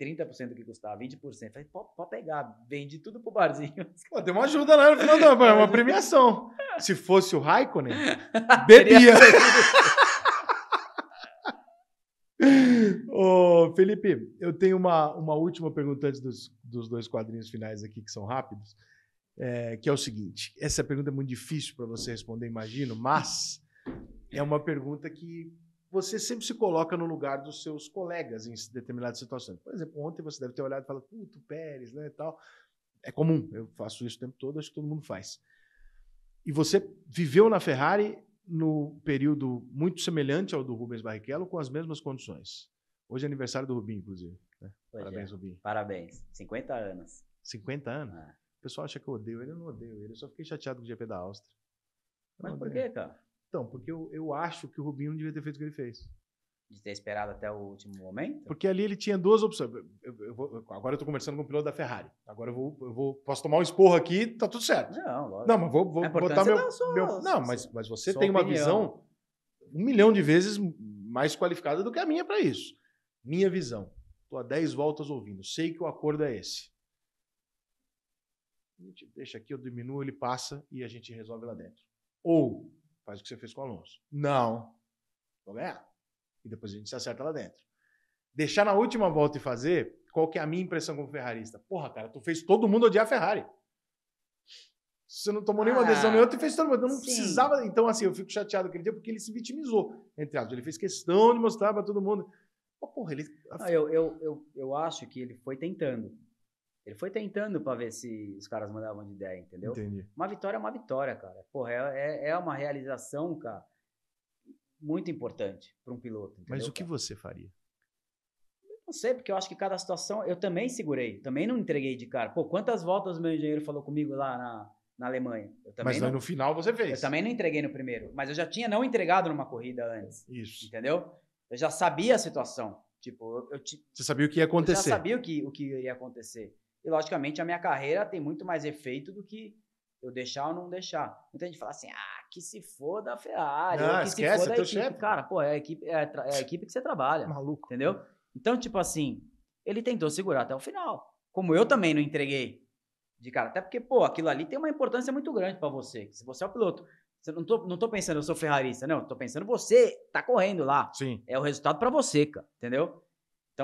30% do que custava, 20%. Eu falei, pode pegar, vende tudo pro barzinho. (laughs) Pô, deu uma ajuda lá no final da manhã, é uma premiação. Se fosse o Raikkonen, (laughs) (laughs) bebia. Ô, Felipe, eu tenho uma, uma última pergunta antes dos, dos dois quadrinhos finais aqui, que são rápidos é, que é o seguinte: essa pergunta é muito difícil para você responder, imagino, mas é uma pergunta que você sempre se coloca no lugar dos seus colegas em determinadas situações. Por exemplo, ontem você deve ter olhado e falado, puto, Pérez, né, tal. É comum, eu faço isso o tempo todo, acho que todo mundo faz. E você viveu na Ferrari no período muito semelhante ao do Rubens Barrichello, com as mesmas condições. Hoje é aniversário do Rubinho, inclusive. Né? É. Parabéns, é. Rubinho. Parabéns. 50 anos. 50 anos? Ah pessoal acha que eu odeio ele, eu não odeio ele. Eu só fiquei chateado com o GP da Áustria. Eu Mas por que, cara? Então, porque eu, eu acho que o Rubinho não devia ter feito o que ele fez. De ter esperado até o último momento? Porque ali ele tinha duas opções. Eu, eu vou, agora eu tô conversando com o piloto da Ferrari. Agora eu vou, eu vou posso tomar um esporro aqui, tá tudo certo. Não, lógico. Não, mas vou, vou é botar meu, é sua, meu, Não, mas, mas você tem uma visão um milhão de vezes mais qualificada do que a minha para isso. Minha visão. Tô há 10 voltas ouvindo. Sei que o acordo é esse. A gente deixa aqui, eu diminuo, ele passa e a gente resolve lá dentro. Ou faz o que você fez com o Alonso. Não, vou ganhar. E depois a gente se acerta lá dentro. Deixar na última volta e fazer, qual que é a minha impressão como ferrarista? Porra, cara, tu fez todo mundo odiar a Ferrari. Você não tomou nenhuma ah, decisão nenhuma, tu fez todo mundo. Eu Não sim. precisava. Então, assim, eu fico chateado aquele dia porque ele se vitimizou, entre aspas. Ele fez questão de mostrar para todo mundo. Oh, porra, ele. Ah, eu, eu, eu, eu acho que ele foi tentando. Ele foi tentando para ver se os caras mandavam de ideia, entendeu? Entendi. Uma vitória é uma vitória, cara. Porra, é, é, é uma realização, cara, muito importante para um piloto. Entendeu, Mas o que você faria? não sei, porque eu acho que cada situação. Eu também segurei, também não entreguei de cara. Pô, quantas voltas o meu engenheiro falou comigo lá na, na Alemanha. mas não, no final você fez. Eu também não entreguei no primeiro, mas eu já tinha não entregado numa corrida antes. Isso. Entendeu? Eu já sabia a situação. Tipo, eu, eu Você sabia o que ia acontecer? Eu já sabia o que, o que ia acontecer. E, logicamente, a minha carreira tem muito mais efeito do que eu deixar ou não deixar. Muita gente fala assim, ah, que se foda a Ferrari, não, que esquece, se foda é a equipe. Chefe. Cara, pô, é a equipe, é, é a equipe que você trabalha. Maluco. Entendeu? Então, tipo assim, ele tentou segurar até o final. Como eu também não entreguei de cara. Até porque, pô, aquilo ali tem uma importância muito grande para você. Se você é o piloto, eu não tô, não tô pensando, eu sou ferrarista, não. Tô pensando, você tá correndo lá. Sim. É o resultado para você, cara. Entendeu?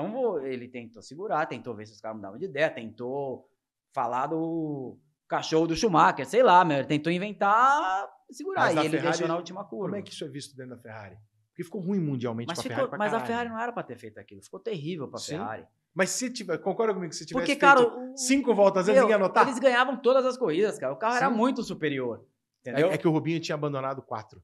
Então ele tentou segurar, tentou ver se os caras mudavam de ideia, tentou falar do cachorro do Schumacher, sei lá, meu, ele tentou inventar segurar. Mas e ele Ferrari, deixou na última curva. Como é que isso é visto dentro da Ferrari? Porque ficou ruim mundialmente para a Ferrari. mas caralho. a Ferrari não era para ter feito aquilo, ficou terrível para a Ferrari. Mas se tiver, concorda comigo que se tivesse Porque, cara, cinco voltas eu, ninguém ia anotar? Eles ganhavam todas as corridas, cara. O carro Sim. era muito superior. É, entendeu? É, é, que o Rubinho tinha abandonado quatro.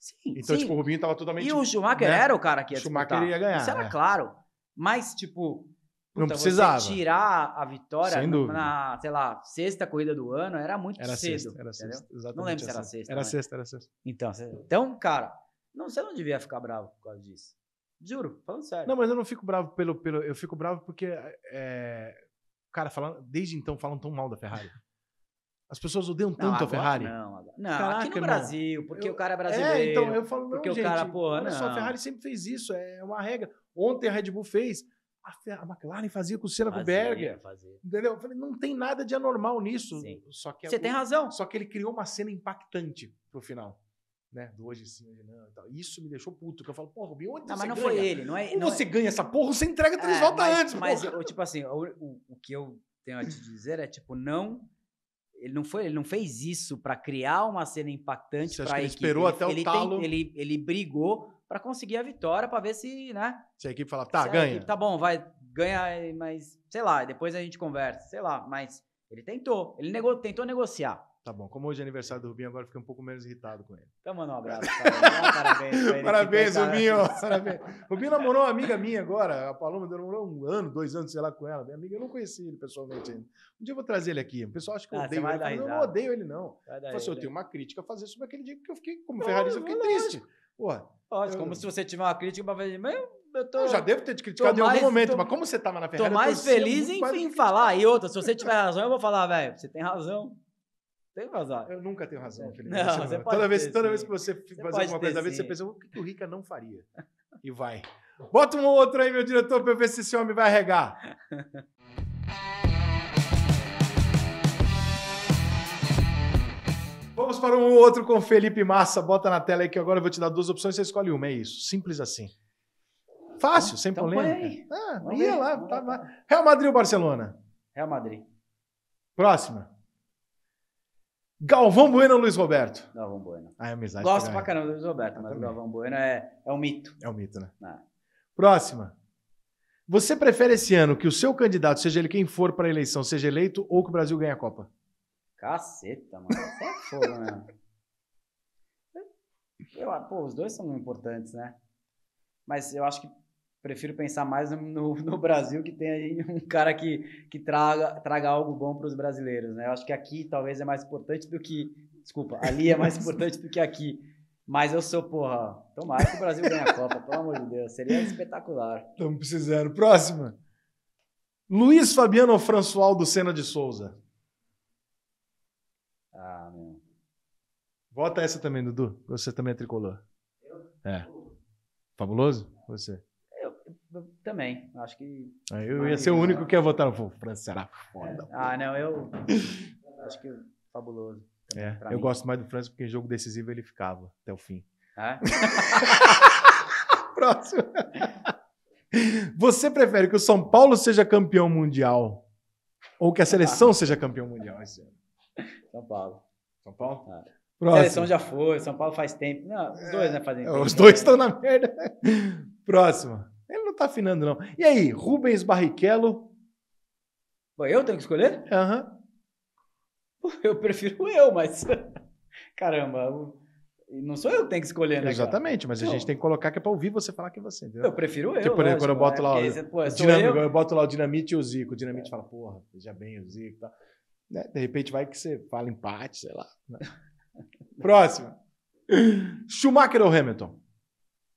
Sim. Então, sim. tipo, o Rubinho estava totalmente. E o Schumacher né? era o cara que ia Schumacher disputar. ia ganhar. Isso era é. claro. Mas, tipo, Puta, não precisava. tirar a vitória Sem dúvida. na, sei lá, sexta corrida do ano era muito era cedo. Sexta, era sexta, exatamente. Não lembro se era sexta. Assim. sexta era mas... sexta, era sexta. Então, então, cara, não, você não devia ficar bravo por causa disso. Juro, falando sério. Não, mas eu não fico bravo pelo. pelo eu fico bravo porque. É, cara, falando, desde então falam tão mal da Ferrari. As pessoas odeiam não, tanto a Ferrari. Não, não Caraca, aqui no Brasil, porque eu, o cara é, é brasileiro. É, então, eu falo, não, porque gente, o cara, pô, olha não. só, a Ferrari sempre fez isso, é, é uma regra. Ontem a Red Bull fez, a, a McLaren fazia com o Senna, com o Berger. Fazia. Entendeu? Eu falei, não tem nada de anormal nisso. Sim. Só que é Você tem razão. Só que ele criou uma cena impactante pro final. Né? Do hoje sim, hoje não e tal. Isso me deixou puto, que eu falo, porra, Rubinho, onde não, você mas não ganha? foi ele, não é. Não você é... ganha essa porra, você entrega três é, voltas antes, Mas, porra. tipo assim, o, o, o que eu tenho a te dizer é, tipo, não ele não foi, ele não fez isso para criar uma cena impactante para a equipe. Esperou ele, até ele o talo. Tem, ele, ele brigou para conseguir a vitória, para ver se, né? Se a equipe falar, tá, ganha. Equipe, tá bom, vai, ganha, mas sei lá, depois a gente conversa, sei lá, mas ele tentou, ele nego, tentou negociar. Tá bom. Como hoje é aniversário do Rubinho, agora fiquei um pouco menos irritado com ele. Então, manda um abraço. Cara. Parabéns. Pra ele Parabéns, tá- Rubinho. (laughs) Parabéns. Rubinho namorou uma amiga minha agora. A Paloma demorou um ano, dois anos, sei lá, com ela. Minha amiga, eu não conheci ele pessoalmente ainda. Um dia eu vou trazer ele aqui. O pessoal acha que eu ah, odeio ele. eu não odeio ele, não. eu, assim, eu tenho uma crítica a fazer sobre aquele dia, que eu fiquei, como ferrarista, eu fiquei triste. Porra. Pode, eu... como se você tiver uma crítica pra fazer. Mas eu, tô... eu, já devo ter te criticado mais, em algum momento, tô... mas como você tava na Ferrari... Tô mais feliz em falar. E outra, se você tiver razão, eu vou falar, velho, você tem razão. Tem razão. Eu nunca tenho razão, Felipe. Não, você você é. toda, vez, toda vez que você, você alguma coisa da vez, você pensa, o que, o Rica não faria? (laughs) E vai. Bota um outro aí, meu diretor, para eu ver se esse homem vai regar. (laughs) Vamos para um outro com Felipe Massa. Bota na tela aí que agora eu vou te dar duas opções, você escolhe uma, é isso. Simples assim. Fácil, ah, sem então, polêmica. Ah, ia lá, tá lá. Real Madrid ou Barcelona? Real Madrid. Próxima. Galvão Bueno ou Luiz Roberto? Galvão Bueno. Ah, é amizade. Gosto pra caramba do Luiz Roberto, mas o Galvão Bueno é, é um mito. É um mito, né? É. Próxima. Você prefere esse ano que o seu candidato, seja ele quem for para a eleição, seja eleito ou que o Brasil ganhe a Copa? Caceta, mano. Você é né? Eu, pô, os dois são importantes, né? Mas eu acho que prefiro pensar mais no, (laughs) no, Brasil, que tem aí um cara que, que traga, traga algo bom para os brasileiros. Né? Eu acho que aqui talvez é mais importante do que. Desculpa, ali é mais (laughs) importante do que aqui. Mas eu sou, porra, tomara que o Brasil ganhe a Copa, pelo amor de Deus, seria espetacular. Estamos precisando. Próxima. Luiz Fabiano ou François do Senna de Souza? Ah, meu. Vota essa também, Dudu. Você também é tricolor. Eu? É. Fabuloso? Você também. Acho que. É, eu ia ser o único que ia votar no França será foda. Ah, não, eu. (laughs) acho que fabuloso. Também, é, eu mim. gosto mais do França porque em jogo decisivo ele ficava até o fim. Ah, é? (laughs) Próximo. Você prefere que o São Paulo seja campeão mundial ou que a seleção ah. (laughs) seja campeão mundial esse ano? São Paulo. São Paulo? Ah. Próximo. A seleção já foi, São Paulo faz tempo. Não, os dois, né, fazem é, tempo. dois estão na merda. Próxima não tá afinando, não. E aí, Rubens Barrichello? Bom, eu tenho que escolher? Aham. Uhum. (laughs) Eu prefiro eu, mas. (laughs) Caramba, não sou eu que tenho que escolher, né? Exatamente, cara? mas a gente tem que colocar que é pra ouvir você falar que é você, entendeu? Eu prefiro eu. Tipo, lógico, quando eu boto, é, lá, esse, pô, dinâmico, eu... eu boto lá o Dinamite e o Zico. O Dinamite é. fala, porra, veja bem o Zico e tá. Né? De repente vai que você fala empate, sei lá. Né? (laughs) Próximo. Schumacher ou Hamilton?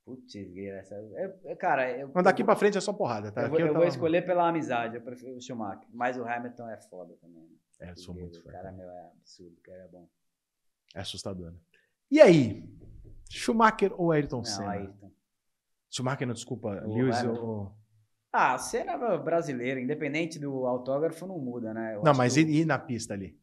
Putz, essa... É, é, cara, eu, Mas daqui pra frente é só porrada, tá? Eu vou, eu eu tava... vou escolher pela amizade, eu prefiro o Schumacher. Mas o Hamilton é foda também. Né? É, eu sou muito foda. O cara, meu, é absurdo, o cara é bom. É assustador, né? E aí? Schumacher ou Ayrton não, Senna? Ayrton. Schumacher, não, desculpa, o Lewis ou... Ah, cena é brasileira, independente do autógrafo, não muda, né? não, mas e, e na pista ali?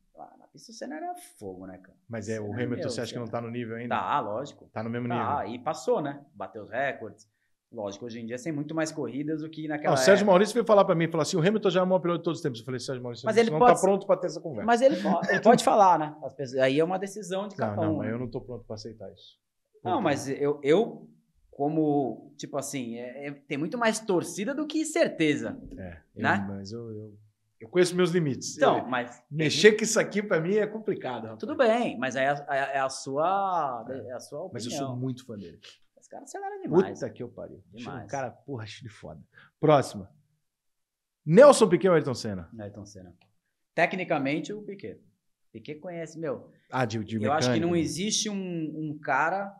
Isso cena era é fogo, né, cara? Mas é, o Hamilton, você acha que não tá no nível ainda? Tá, lógico. Tá no mesmo tá, nível. Ah, e passou, né? Bateu os recordes. Lógico, hoje em dia tem muito mais corridas do que naquela. Ah, o Sérgio época. Maurício veio falar para mim, falou assim: o Hamilton já é o maior piloto de todos os tempos. Eu falei, Sérgio Maurício, mas ele não está pronto para ter essa conversa. Mas ele pode, (laughs) ele pode falar, né? Pessoas... aí é uma decisão de cada não, um. Não, né? mas eu não estou pronto para aceitar isso. Não, não mas eu, eu, como, tipo assim, é, é, tem muito mais torcida do que certeza. É, né? Eu, mas eu, eu eu conheço meus limites. Então, eu, mas. Mexer com isso aqui para mim é complicado. Rapaz. Tudo bem, mas é, é, é a sua, é. é. a sua opinião. Mas eu sou muito fã dele. Esse cara é demais. Puta que eu pariu. Demais. Um cara, porra, de foda. Próxima. Nelson Piquet ou Ayrton Senna? Ayrton Senna. Tecnicamente, o Piquet. Piquet conhece, meu. Ah, de, de Eu mecânico. acho que não né? existe um, um cara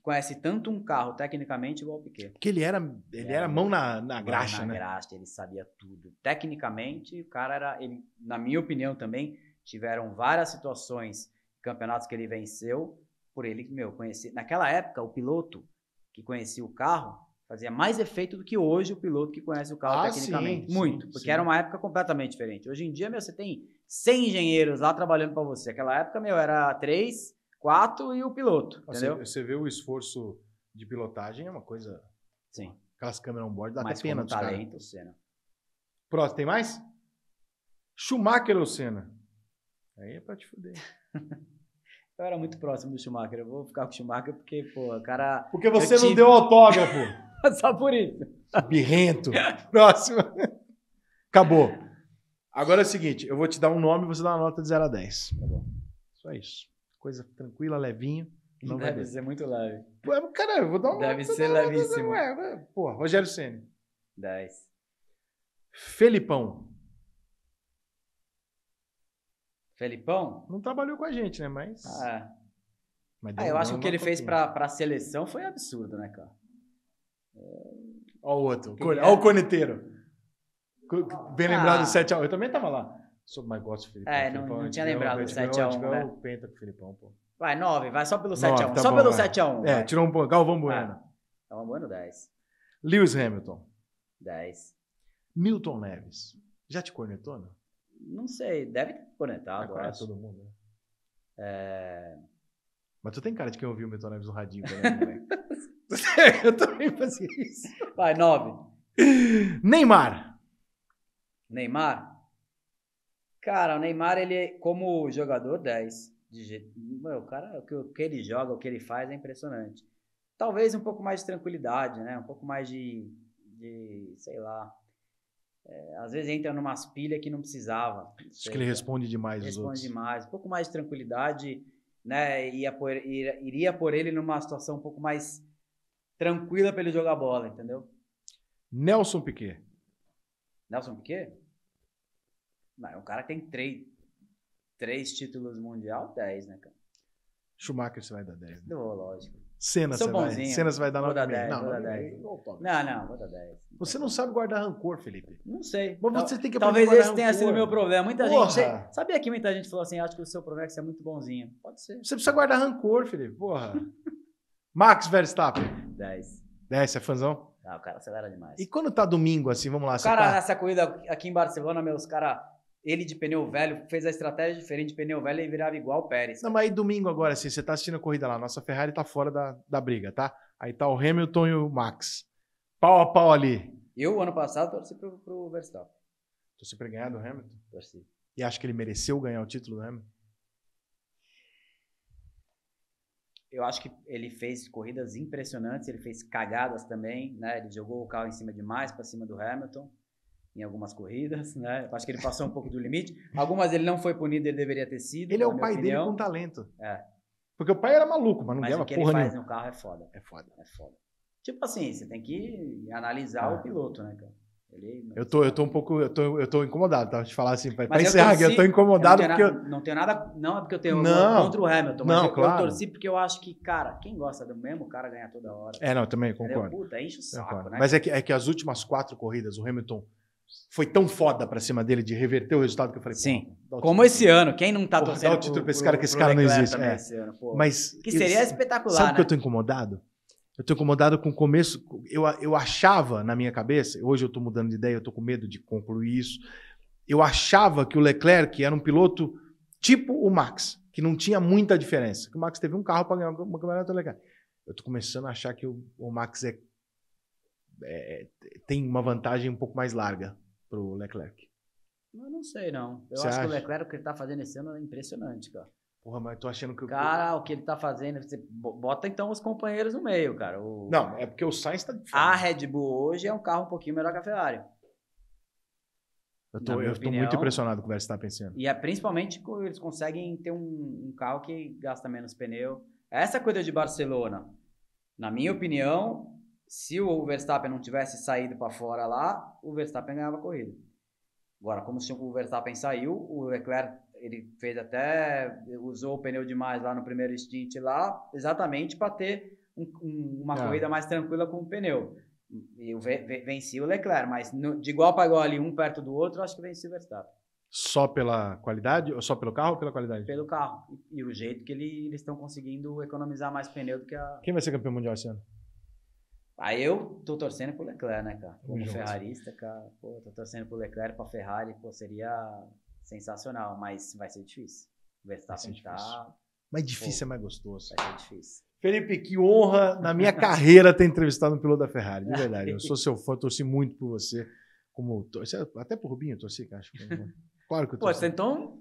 que conhece tanto um carro tecnicamente igual o Piquet. Porque ele era, ele era, era mão na, na graxa, na né? Na graxa, ele sabia tudo. Tecnicamente, o cara era, ele, na minha opinião também, tiveram várias situações, campeonatos que ele venceu, por ele que, meu, conheci. Naquela época, o piloto que conhecia o carro fazia mais efeito do que hoje o piloto que conhece o carro ah, tecnicamente. Sim, Muito, sim, porque sim. era uma época completamente diferente. Hoje em dia, meu, você tem 100 engenheiros lá trabalhando para você. Naquela época, meu, era três quatro e o piloto. Você, você vê o esforço de pilotagem, é uma coisa. Sim. Aquelas câmeras on board dá Mas até pena. Mas talento, cara. Senna. Próximo, tem mais? Schumacher ou Senna? Aí é pra te fuder. (laughs) eu era muito próximo do Schumacher. Eu vou ficar com o Schumacher porque, pô, cara. Porque você não deu autógrafo. (laughs) Só por isso. Birrento. Próximo. Acabou. Agora é o seguinte: eu vou te dar um nome e você dá uma nota de 0 a 10. Tá bom. Só isso coisa tranquila, levinho. Não Deve vai ser muito leve. Pô, cara, eu vou dar um. Deve ser dar, levíssimo. Dar, pô, Rogério Ceni. 10. Felipão. Felipão? Não trabalhou com a gente, né? Mas. Ah, Mas ah eu acho que o que ele fez para a seleção foi absurdo, né, cara? Olha o outro. Olha é o coneteiro. Bem lembrado do ah. 7x1. Eu também tava lá. Sobre mais gosto do Filipão. É, não, Filipão, não tinha lembrado do 7x1. Eu acho Né? o Penta com o Filipão, pô. Vai, 9, vai só pelo 7x1. Tá só bom, pelo 7x1. É, tirou um ponto. Galvão Bueno. Ah, Galvão Bueno, 10. Lewis Hamilton. 10. Milton Neves. Já te cornetou, né? Não sei, deve ter cornetado. Agora É todo mundo, né? É... Mas tu tem cara de quem ouviu o Milton Neves no radinho, (laughs) né, Eu também fazia isso. Vai, 9. Neymar. Neymar? Cara, o Neymar, ele, como jogador 10, de, meu, o cara, o que, o que ele joga, o que ele faz é impressionante. Talvez um pouco mais de tranquilidade, né? Um pouco mais de, de sei lá, é, às vezes entra numas pilhas que não precisava. Acho que ele responde demais ele Responde outros. demais. Um pouco mais de tranquilidade, né? Ia por, ir, iria por ele numa situação um pouco mais tranquila para ele jogar bola, entendeu? Nelson Piquet. Nelson Piquet? Mano, um cara que tem três, três títulos mundial, dez, né, cara? Schumacher você vai dar 10. Né? lógico. Cenas você vai, Cenas vai dar 9,5. Dar não, vou dar 10. não, não, vou dar 10. Você não sabe guardar rancor, Felipe. Não sei. Mas você tem que Talvez esse tenha rancor. sido o meu problema. Muita Porra. gente. Sabia que muita gente falou assim: acho que o seu problema é que você é muito bonzinho. Pode ser. Você precisa guardar rancor, Felipe. Porra. (laughs) Max Verstappen. 10. 10, você é fãzão? Não, ah, o cara acelera demais. E quando tá domingo assim, vamos lá. O cara tá... nessa corrida aqui em Barcelona, meus caras ele de pneu velho fez a estratégia diferente de pneu velho e virava igual o Pérez. Não, mas aí domingo agora, assim, você tá assistindo a corrida lá, nossa Ferrari tá fora da, da briga, tá? Aí tá o Hamilton e o Max. Pau a pau ali. Eu, ano passado, torci pro, pro Verstappen. Torci pra ganhar do Hamilton? Torci. E acho que ele mereceu ganhar o título do Hamilton? Eu acho que ele fez corridas impressionantes, ele fez cagadas também, né? Ele jogou o carro em cima demais, para cima do Hamilton em algumas corridas, (laughs) né? Acho que ele passou um pouco do limite. Algumas ele não foi punido, ele deveria ter sido. Ele é o pai opinião. dele com talento. É. Porque o pai era maluco, mas não deu porra nenhuma. o que ele faz nenhuma. no carro é foda. É foda. É foda. Tipo assim, você tem que analisar é. o piloto, né, cara? Ele, eu tô, eu tô um pouco, eu tô, eu tô incomodado, tá? Te falar assim, pra, encerrar aqui, eu tô incomodado eu porque eu... Não tenho nada, não é porque eu tenho não, contra o Hamilton, mas não, eu, claro. eu torci porque eu acho que, cara, quem gosta do mesmo cara ganha toda hora. É, não, eu também concordo. Puta, enche o saco, né? Mas é que, é que as últimas quatro corridas, o Hamilton foi tão foda pra cima dele de reverter o resultado que eu falei. Sim. Como esse ano, quem não tá Porra, torcendo. Dá o título pro, pra esse cara, que esse cara não existe. É. Ano, Mas. Que seria espetacular. Sabe o né? que eu né? tô incomodado? Eu tô incomodado com o começo. Eu, eu achava na minha cabeça, hoje eu tô mudando de ideia, eu tô com medo de concluir isso. Eu achava que o Leclerc era um piloto tipo o Max, que não tinha muita diferença. Que o Max teve um carro para ganhar uma campeonato legal. Eu tô começando a achar que o, o Max é é, é, tem uma vantagem um pouco mais larga para o Leclerc? Eu não sei, não. Eu Você acho acha? que o Leclerc, o que ele está fazendo esse ano é impressionante, cara. Porra, mas tô achando que o. Cara, o que ele tá fazendo. Você bota então os companheiros no meio, cara. O... Não, é porque o Sainz tá. Difícil. A Red Bull hoje é um carro um pouquinho melhor que a Ferrari. Eu tô, eu opinião, tô muito impressionado com o Verstappen pensando. E é principalmente eles conseguem ter um, um, carro que gasta menos pneu. É essa coisa de Barcelona, na minha opinião, se o Verstappen não tivesse saído para fora lá, o Verstappen ganhava a corrida. Agora, como o Verstappen saiu, o Leclerc ele fez até usou o pneu demais lá no primeiro stint lá, exatamente para ter um, um, uma é. corrida mais tranquila com o pneu. E eu venci o Leclerc, mas no, de igual para igual ali, um perto do outro, acho que venci o Verstappen. Só pela qualidade? Ou só pelo carro ou pela qualidade? Pelo carro. E, e o jeito que ele, eles estão conseguindo economizar mais pneu do que a. Quem vai ser campeão mundial esse ano? Aí eu tô torcendo pro Leclerc, né, cara? Como Juntos. ferrarista, cara, pô, tô torcendo pro Leclerc, pra Ferrari, pô, seria sensacional, mas vai ser difícil. Vai Verstappen tá difícil. tá... Mas difícil pô, é mais gostoso. Vai ser difícil. Felipe, que honra na minha (laughs) carreira ter entrevistado um piloto da Ferrari, de verdade. Eu sou (laughs) seu fã, torci muito por você. Como, é até pro Rubinho eu torci, acho. É (laughs) claro que eu torci. Pô, então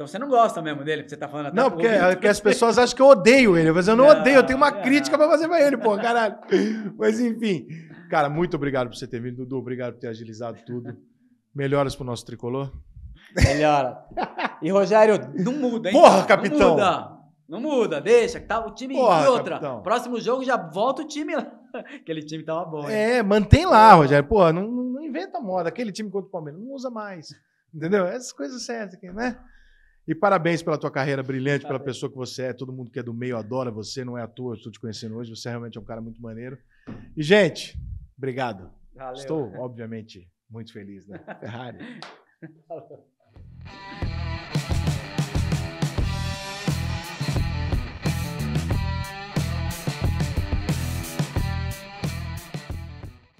então você não gosta mesmo dele, porque você tá falando Não, porque, porque é as pessoas acham que eu odeio ele, mas eu não, não (laughs) ah, odeio, eu tenho uma não. É. crítica pra fazer pra ele, pô, caralho. (laughs) Mas enfim. Cara, muito obrigado por você ter vindo, Dudu. Obrigado por ter agilizado tudo. Melhoras pro nosso tricolor. Melhora. E Rogério, não muda, hein? Porra, capitão! Não muda, não muda deixa, que tá o time Porra, e outra. Capitão. Próximo jogo já volta o time lá. (laughs) Aquele time tava bom. É, hein? mantém lá, Rogério. Porra, não, não inventa moda. Aquele time contra o Palmeiras, não usa mais. Entendeu? Essas coisas certas aqui, né? E parabéns pela tua carreira brilhante, pela pessoa que você é. Todo mundo que é do meio adora você, não é à toa, estou te conhecendo hoje. Você realmente é um cara muito maneiro. E, gente, obrigado. Valeu. Estou, obviamente, muito feliz, né? (laughs) Ferrari. (laughs)